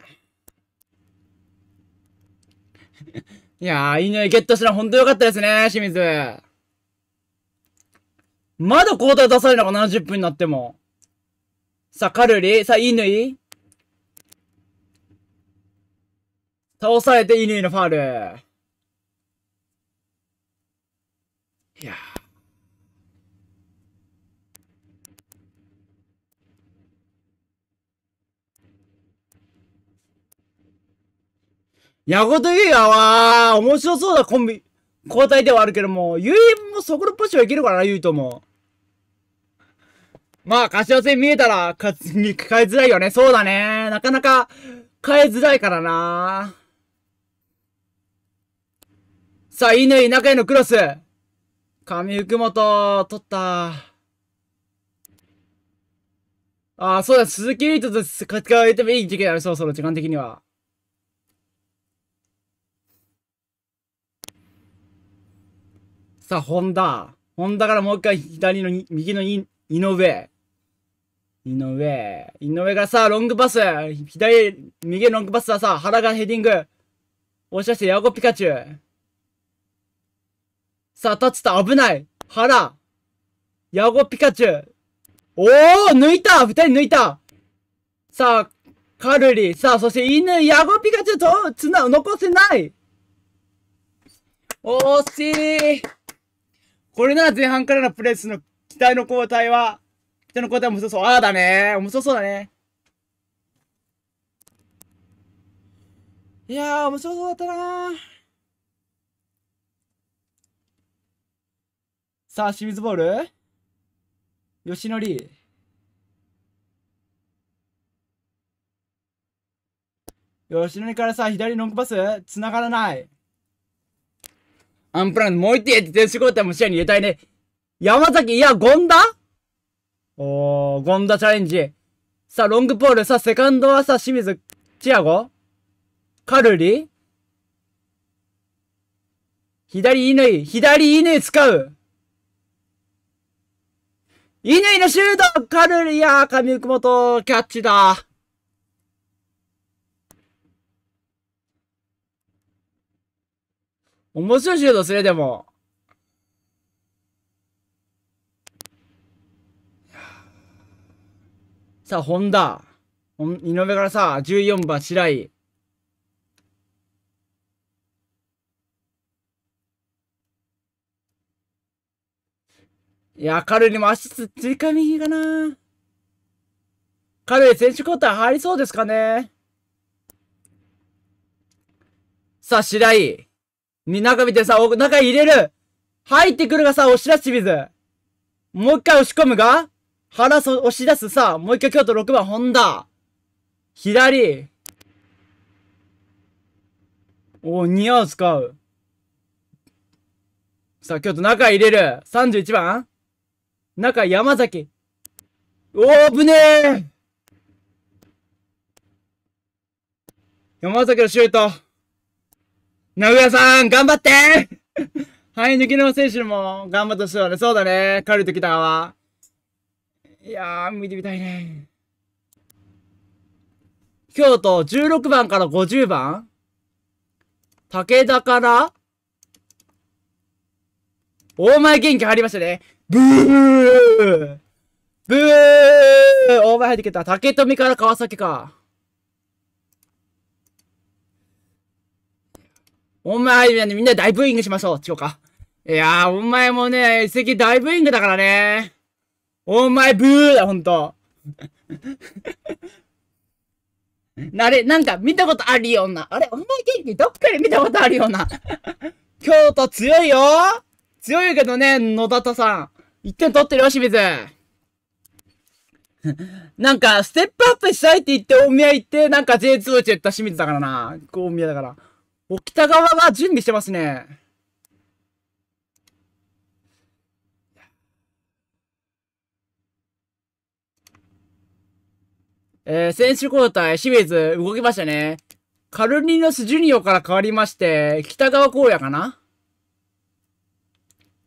いやー、いい匂いゲットしたらほんとよかったですね、清水。まだ交代出されなか70分になっても。さあ、カルリさあ、ヌイ倒されてイのファール。いやヤごとゆいやわ面白そうだコンビ。交代ではあるけども、ゆいもそこのポジションいけるからな、ゆいとも。まあ、柏線見えたら、か、に、変えづらいよね。そうだね。なかなか、変えづらいからな。さあ、犬中へのクロス。上福本、取った。ああ、そうだ、鈴木リートとか、き換えてもいい時期だよ、そろそろ、時間的には。さあ、ホンダ。ホンダからもう一回左の、右の井上。井上。井上がさ、ロングパス。左、右ロングパスはさ、原がヘディング。押し出して、ヤゴピカチュウ。さあ、立つと危ない。原。ヤゴピカチュウ。おー抜いた二人抜いたさあ、カルリ。さあ、そして犬、ヤゴピカチュウと、つな、残せない惜しいこれなら前半からのプレスの期待の交代は、人の答え面白そう。ああだね面白そうだね。いやー、面白そうだったなさあ、清水ボール吉野里。しのりからさ、左のングパス繋がらない。アンプラン、もう一点って手仕事も視野に入れたいね。山崎、いや、ゴンダおー、ンダチャレンジ。さあ、ロングポール。さあ、セカンドはさ、清水、チアゴカルリ左乾、左乾使う乾のシュートカルリや上奥と、キャッチだ面白いシュートすれ、でも。さあ、ホンダ。二の目からさ、14番、白井。いや、カルにも足つ、追加右かな。カル選手交代入りそうですかね。さあ、白井。に中見てさ、中入れる入ってくるがさ、押し出し水。もう一回押し込むが腹そ押し出すさ、もう一回京都6番、ホンダ。左。お、似合う使う。さあ、京都中入れる。31番中、山崎。おー、ぶねー山崎のシュート。名古屋さん、頑張ってはい、抜きの選手も頑張ってほしいわね。そうだね。帰ると来たわ。いやー、見てみたいね。京都、16番から50番武田から大前元気入りましたね。ブーブー大前入ってきた。竹富から川崎か。お前、みんな大ブーイングしましょう。ちょうか。いやー、お前もね、遺跡大ブーイングだからね。お前ブーだ、ほんと。あ れ、なんか見たことあるような。あれお前元気どっかで見たことあるような。京都強いよ強いけどね、野田田さん。1点取ってるよ、清水。なんか、ステップアップしたいって言って大宮行って、なんか J2 打ち言った清水だからな。大宮だから。沖田側が準備してますね。えー、選手交代、清水、動きましたね。カルニノスジュニオから変わりまして、北川荒野かな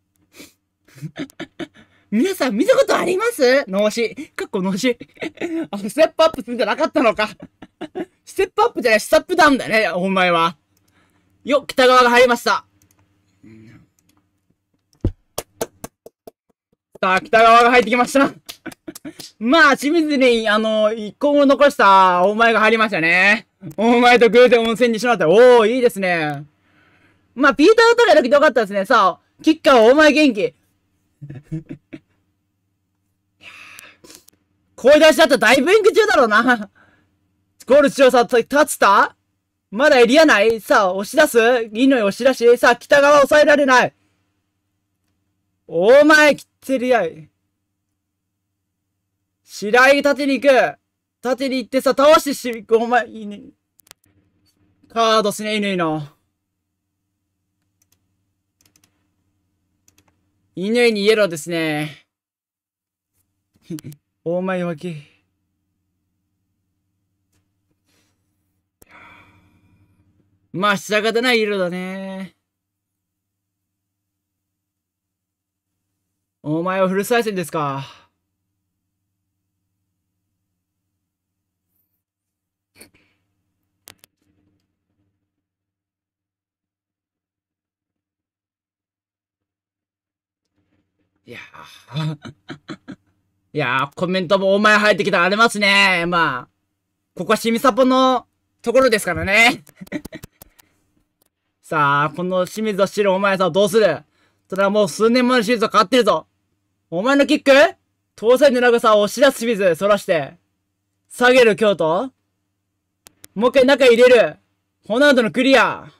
皆さん見たことあります脳死。かっこ脳死。あ、ステップアップするんじゃなかったのか。ステップアップじゃない、スタップダウンだね、お前は。よ、北川が入りました。さあ、北川が入ってきました。まあ、清水に、あの、一個も残したお前が入りましたね。お前と偶然温泉にしまった。おー、いいですね。まあ、ピーター・とトだけでよかったですね。さあ、キッカーお前元気。声出しだったらだいぶ中だろうな。ゴール強さ、立つたまだエリア内さあ、押し出すいいの押し出し。さあ、北側抑えられない。お前、きってりやい。白井縦に行く縦に行ってさ、倒してし、お前、いいね。カードすね、犬の。犬にイエローですね。お前わけ。まあ、仕方ない色だね。お前はフル再生ですか。いやー いやー、コメントもお前入ってきたら荒れますね。まあ、ここはシミサポのところですからね。さあ、この清水を知るお前さんどうするそれはもう数年前のシ水ーズは変わってるぞ。お前のキック当選の長さを押し出す清水、そらして。下げる京都もう一回中入れる。ホナ後ドのクリア。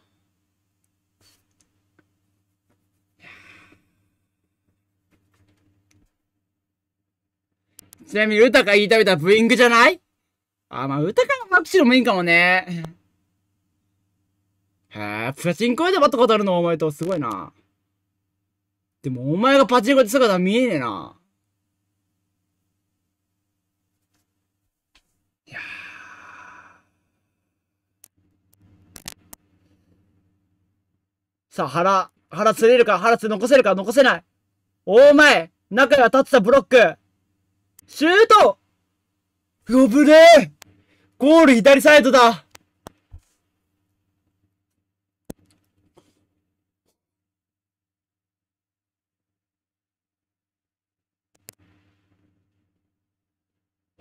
ちなみに、歌が言いためたブーイングじゃないあ、まあ、歌がマクシロもいいかもね。へえ、プチンコ屋でバったことあるのお前と。すごいな。でも、お前がパチンコで姿見えねえな。いやさあ、腹、腹釣れるか、腹釣残せるか、残せない。お前、中が立ってたブロック。シュートよぶねゴール左サイドだ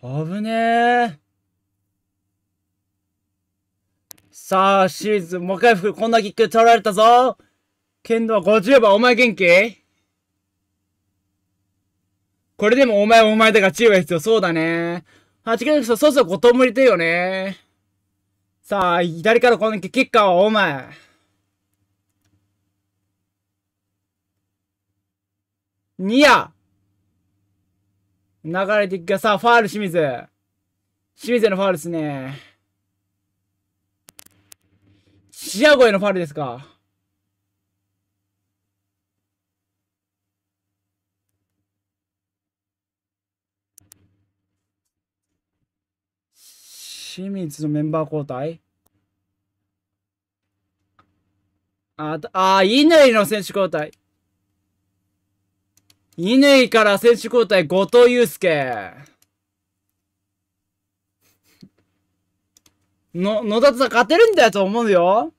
危ねえ。さあ、シーズン、もう一回こんなキック取られたぞ剣道50番、お前元気これでもお前はお前だから注意は必要。そうだね。八月、そうそうごとむりてよね。さあ、左からこの結果はお前。ニア流れていくかさあ、ファール清水。清水のファールですね。シアゴへのファールですか。清水のメンバー交代ああ、乾の選手交代。乾から選手交代、後藤祐介。の、野田さん勝てるんだと思うよ。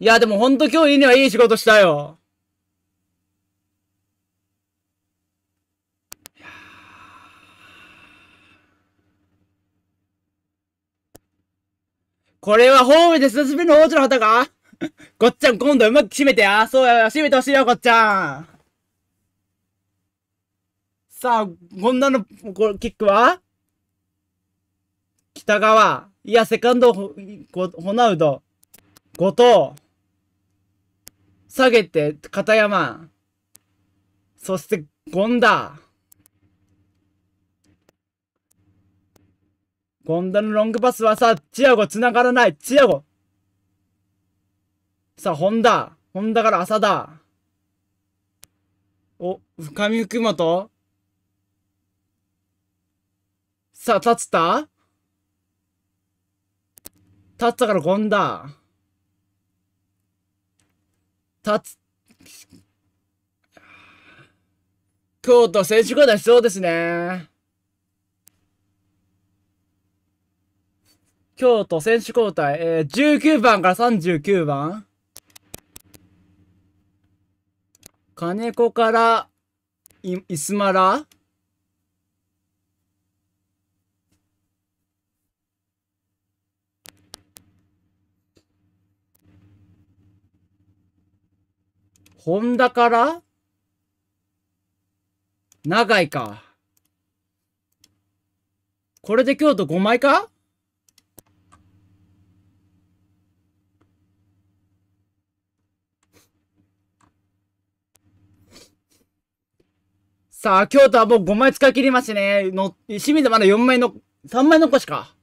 いや、でもほんと今日乾はいい仕事したよ。これはホームで進めの王子の旗かごっちゃん今度うまく締めてや。そうや、締めてほしいよ、ごっちゃん。さあ、こんなの、こキックは北川。いや、セカンド、ホナウド。後藤。下げて、片山。そして、ゴンダ。ン田のロングパスはさ、チアゴ繋がらない。チアゴ。さあ、ホンダ。ホンダから浅田。お、深み福本さあ、立つた立ったからン田。立つ。京都選手交代そうですね。京都選手交代。えー、19番から39番金子から、い、いすまら本田から長いか。これで京都5枚かさあ、京都はもう5枚使い切りましてね。の、清水まだ4枚の、3枚残しか。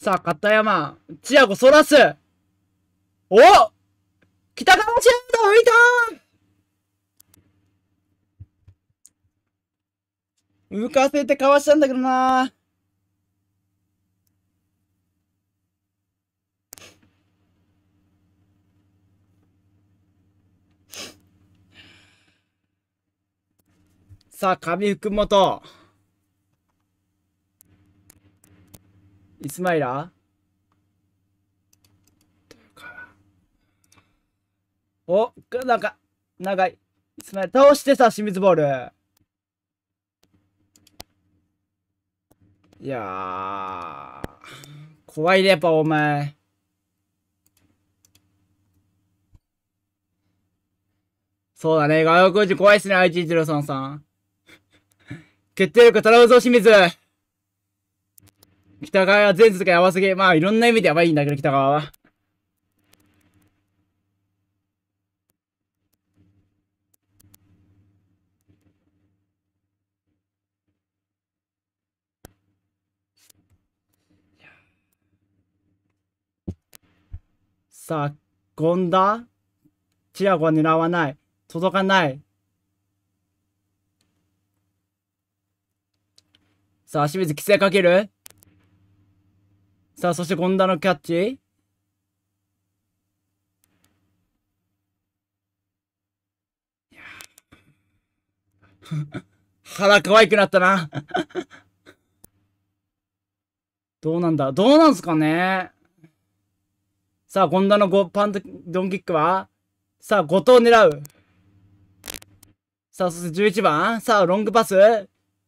さあ、片山、チアゴ、ソらす。お北川チアゴ、浮いた浮かせてかわしたんだけどなさあ、上福本。イスマイラお、なんか、長い。イスマイラ倒してさ、清水ボール。いや怖いね、やっぱお前。そうだね、外国人怖いっすね、愛知一郎さんさん。決定力頼むぞ、清水北川は前世がやばすぎ。まあ、いろんな意味でやばいんだけど、北川は。さあ、ンダチアゴは狙わない。届かない。さあ、清水規制かけるさあ、そして権田のキャッチいや 腹可愛くなったなどうなんだどうなんすかねさあ、権田の5パンドンキックはさあ、後藤狙う。さあ、そして11番さあ、ロングパス。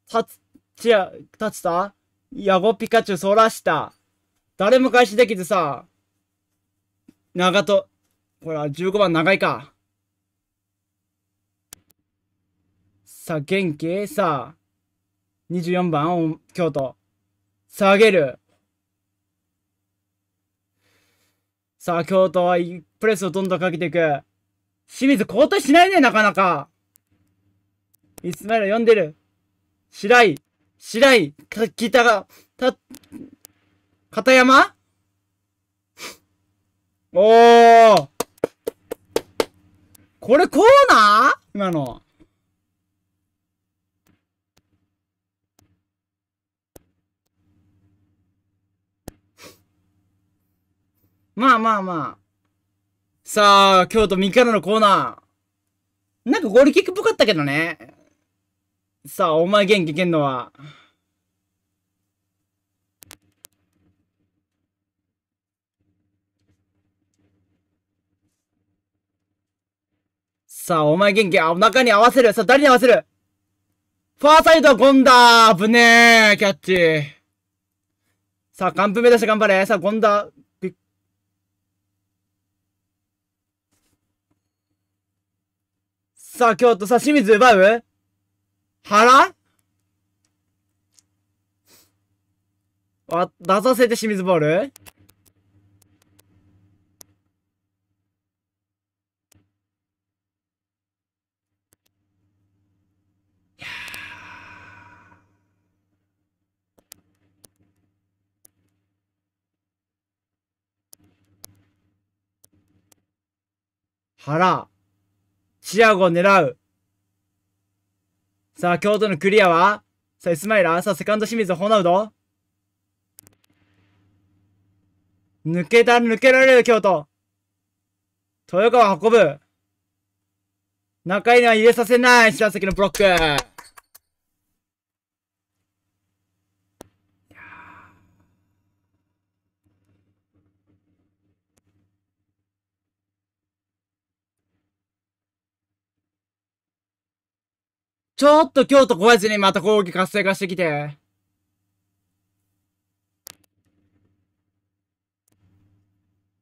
立つ。チア、立つたヤゴピカチュウそらした。誰も開始できずさ。長と、ほら、15番長いか。さあ、元気さあ、24番、京都。下げる。さあ、京都はプレスをどんどんかけていく。清水交代しないね、なかなか。いつまで読んでる。白井。白い、か、北が、た、片山おーこれコーナー今の。まあまあまあ。さあ、京都3日のコーナー。なんかゴールキックっぽかったけどね。さあ、お前元気けんのは。さあ、お前元気、あ、中に合わせる。さあ、誰に合わせるファーサイドはゴンダー危ねえキャッチさあ、完封目指して頑張れさあ、ゴンダー。さあ、京都、さあ、清水奪う腹あ、出させて清水ボール腹。チアゴ狙う。さあ、京都のクリアはさあ、イスマイラさあ、セカンド清水、ホナウド抜けた、抜けられる、京都。豊川運ぶ。中井には入れさせない。下関のブロック。ちょっと京都小屋にまた攻撃活性化してきて。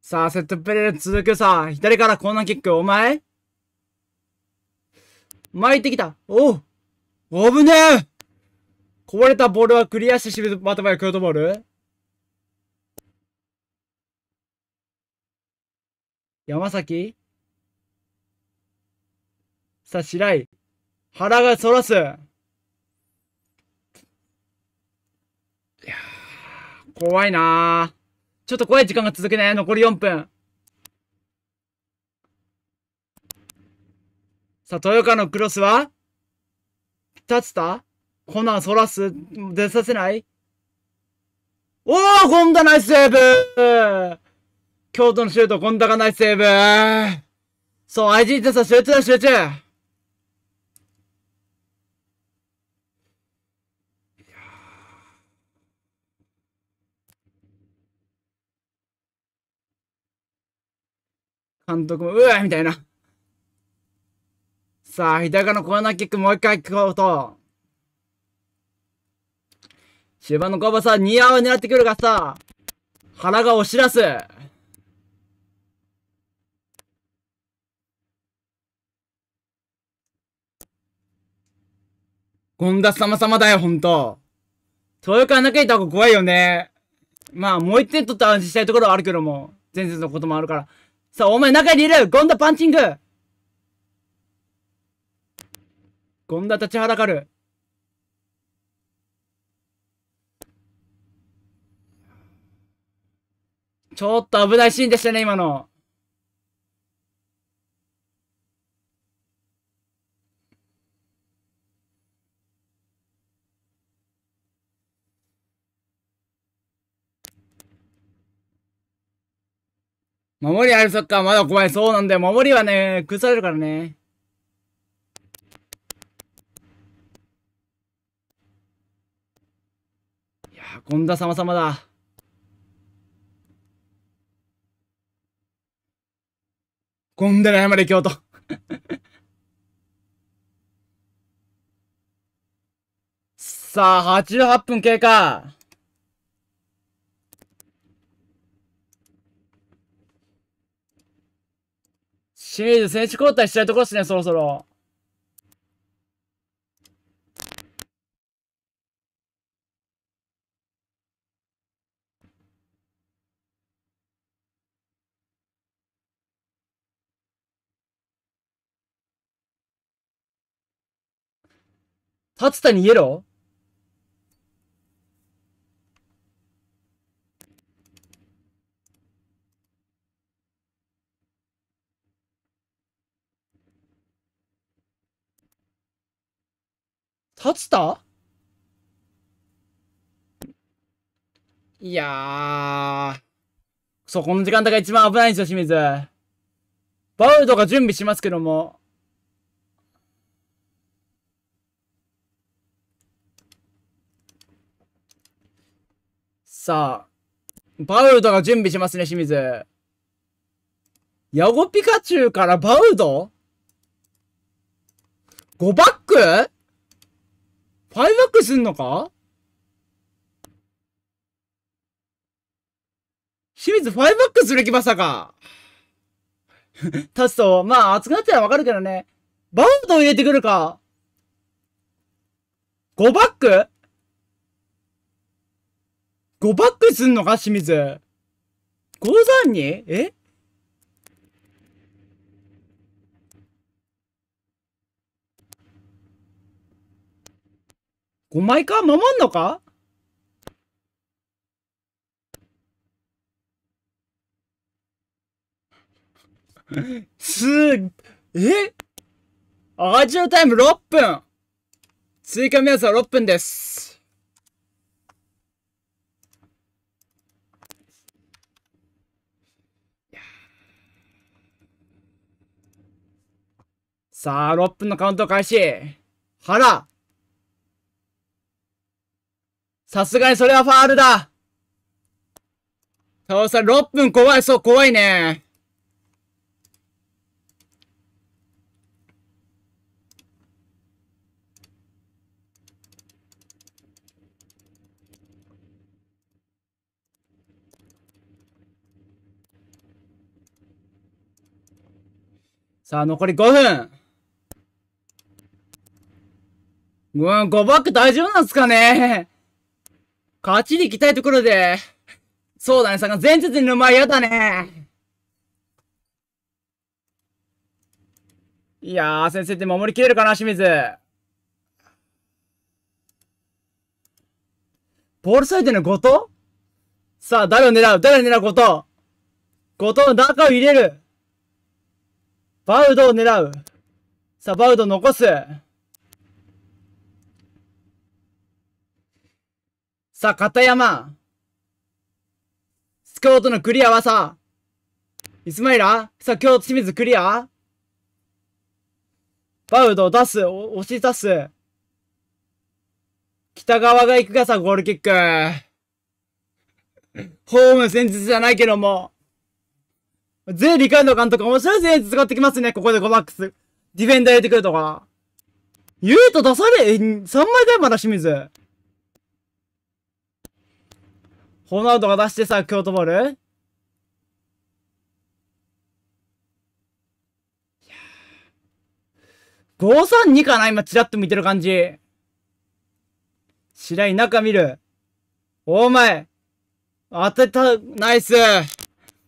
さあ、セットプレーで続くさ。左からこんなキック、お前巻いてきた。おお危ねえ壊れたボールはクリアしてしまった場合、ク都ボール山崎さあ、白井。腹がそらすいや怖いなちょっと怖い時間が続くね。残り4分。さあ、豊川のクロスは立つたコナンそらす出させないおー本田ナイスセーブ京都のシュート、本田がナイスセーブそう、IG に出さ集中だ、集中監督も、うわみたいな。さあ、日高のコーナーキックもう一回聞こうと。終盤のバーさ、ニアを狙ってくるがさ、腹が押し出す。権田様様だよ、ほんと。豊川中いた方が怖いよね。まあ、もう一点取った安心したいところはあるけども、前日のこともあるから。さあ、お前中にいるゴンダパンチングゴンダ立ちはだかる。ちょっと危ないシーンでしたね、今の。守りあるそっか、まだ怖い。そうなんだよ。守りはね、崩されるからね。いやー、権田様々だ。権田山で京都。さあ、88分経過。清水選手交代したいところですね、そろそろ。立田にイエロー立たいやー。そこの時間帯が一番危ないんですよ、清水。バウドが準備しますけども。さあ、バウドが準備しますね、清水。ヤゴピカチュウからバウド ?5 バックファイバックすんのか清水ファイバックする気まさか。た スと、まあ熱くなったらわかるけどね。バウンド入れてくるか。5バック ?5 バックすんのか清水。5 3にえ5枚か守んのかすー、えアジオタイム6分追加目安は6分です。さあ、6分のカウント開始。原さすがにそれはファールだ倒さ、6分怖い、そう、怖いね。さあ、残り5分。うん、5バック大丈夫なんすかね勝ちに行きたいところで、そうだね、さんが前日に沼やだね。いやー、先生って守りきれるかな、清水。ボールサイドの後藤さあ、誰を狙う誰を狙う後藤後藤の中を入れるバウドを狙うさあ、バウドを残すさあ、片山。スコートのクリアはさ、イスマイラさあ、京都清水クリアバウド出す、押し出す。北側が行くがさ、ゴールキック。ホーム戦術じゃないけども。ゼリカンド監督、面白い戦術使ってきますね。ここで5バックス。ディフェンダー入れてくるとか。ユート出され、3枚ぐらいまだ清水。ホナウドが出してさ、京都ボールいや532かな今、チラッと見てる感じ。白井中見る。お前。当てた、ナイス。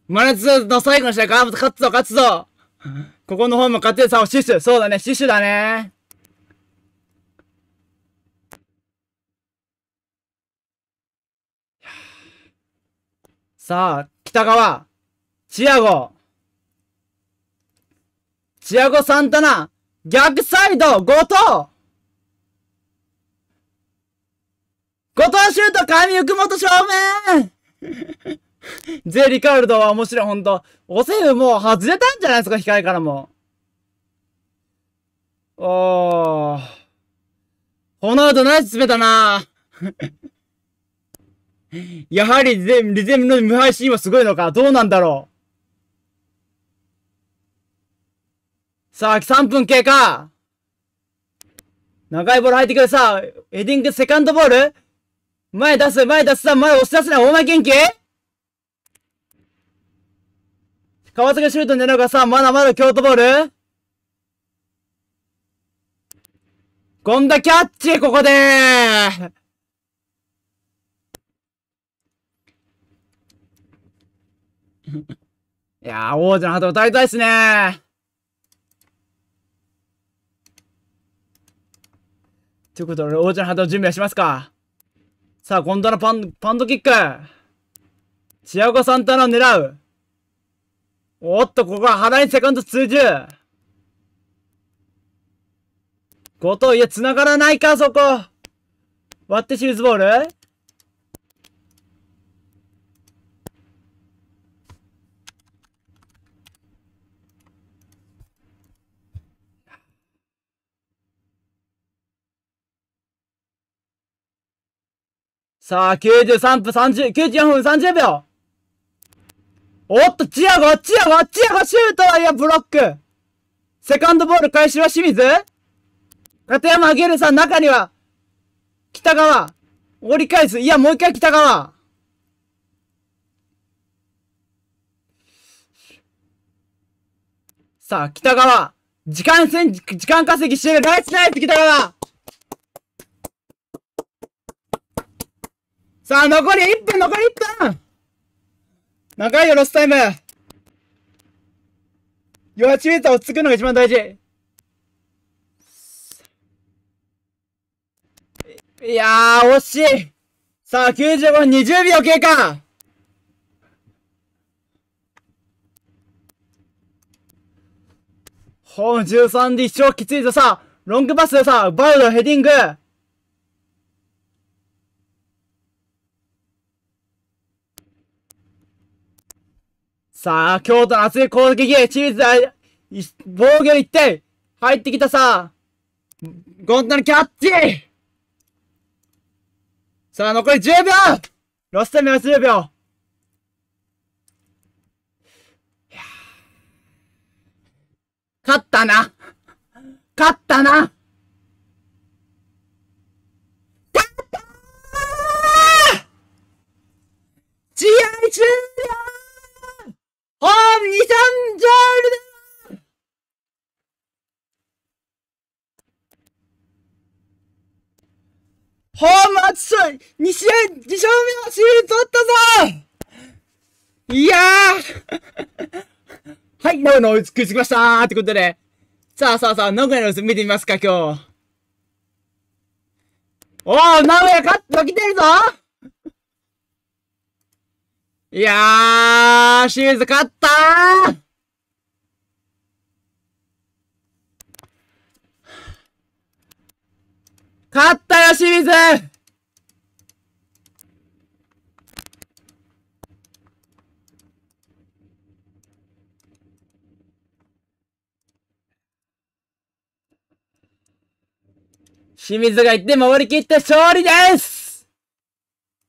マネツの最後の試合ーか勝つぞ、勝つぞ。ここの方も勝てるさを死守。そうだね、シュシュだね。さあ、北川、チアゴ、チアゴ・サンタナ、逆サイド、後藤後藤シュート、神行本正面 ゼリカルドは面白い、ほんと。おセーブもう外れたんじゃないですか、控えからも。おー。この後ス詰めたなやはりゼム、ゼムの無敗シーンはすごいのかどうなんだろうさあ、3分経過長いボール入ってくるさあ、エディングセカンドボール前出す、前出すさ、前押し出すな、大前元気川崎シュート狙うがさ、まだまだ京都ボールゴンダキャッチここでいやー、王者の旗歌いたいっすねということで、王者の旗の準備はしますか。さあ、今度のパン、パンドキック。チアゴ・サンタナを狙う。おっと、ここは腹にセカンド通じる。後藤、いや、繋がらないか、そこ。割ってシューズボールさあ、93分30、94分30秒おっと、チアゴ、チアゴ、チアゴ、シュートいや、ブロックセカンドボール開始は清水片山あげるさん、中には、北川、折り返す。いや、もう一回北川。さあ、北川。時間戦、時間稼ぎしてる。ナイスナイス、北川さあ、残り1分、残り1分長いよ、ロスタイム弱チメーターをつくのが一番大事いやー、惜しいさあ、90分20秒経過ほう、13で一生きついぞさあ、ロングパスでさバウドヘディングさあ、京都の熱い攻撃、チーズだ、防御1点入ってきたさゴンタのキャッチさあ、残り10秒ロスタミは10秒勝ったな勝ったな勝ったー試合終了ホー本二三ジョールーホム本松勝2試合2勝目のシール取ったぞいやーはい、名古屋の追いつくしましたーってことで。さあさあさあ、名古屋の様子見てみますか、今日。おー、名古屋勝って、負けてるぞいやー、清水勝ったー勝ったよ、清水清水がっ点守り切って勝利です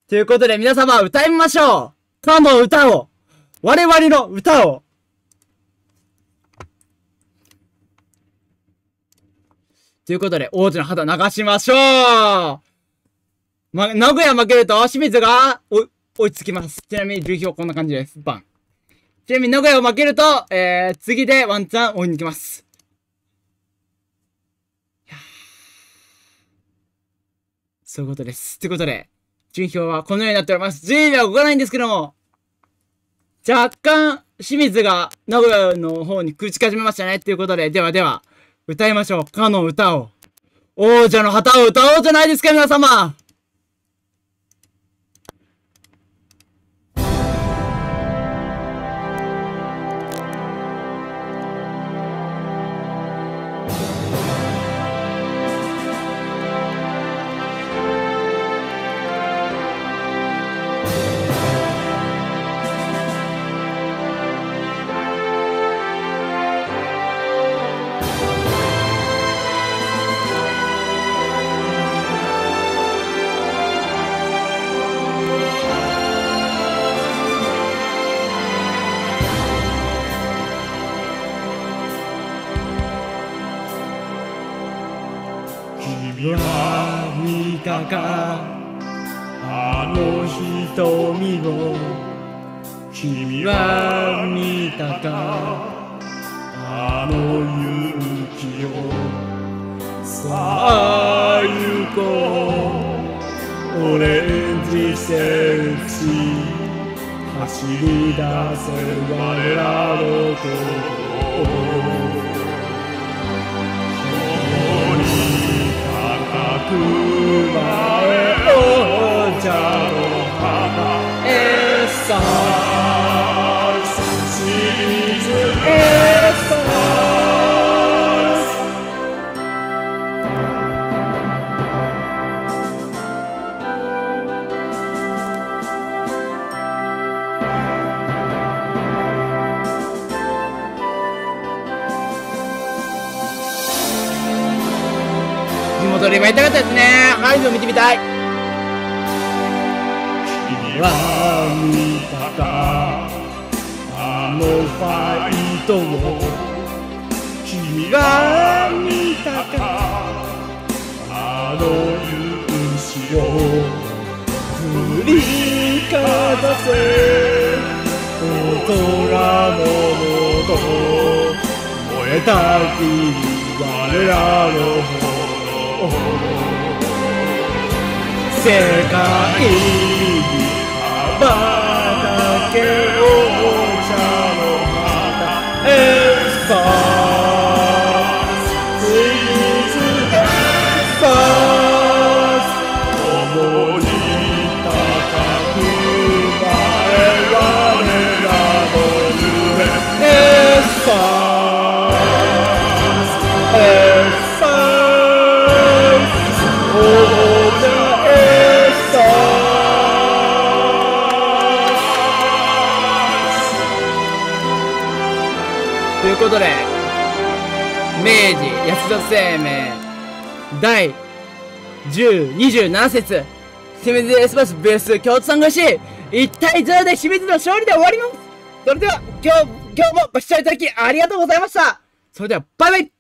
ということで皆様歌いましょうかの歌を、我々の歌を、ということで、王子の肌流しましょうま、名古屋負けると、清水が、お、追いつきます。ちなみに、流氷こんな感じです。バン。ちなみに、名古屋を負けると、えー、次でワンチャン追いにきます。そういうことです。ということで、順表はこのようになっております。順位は動かないんですけども、若干、清水が名古屋の方に口かじめましたね。ということで、ではでは、歌いましょう。かの歌を。王者の旗を歌おうじゃないですか、皆様7節清水エスパスース京都さんがし1対0で清水の勝利で終わりますそれでは今日今日もご視聴いただきありがとうございましたそれではバイバイ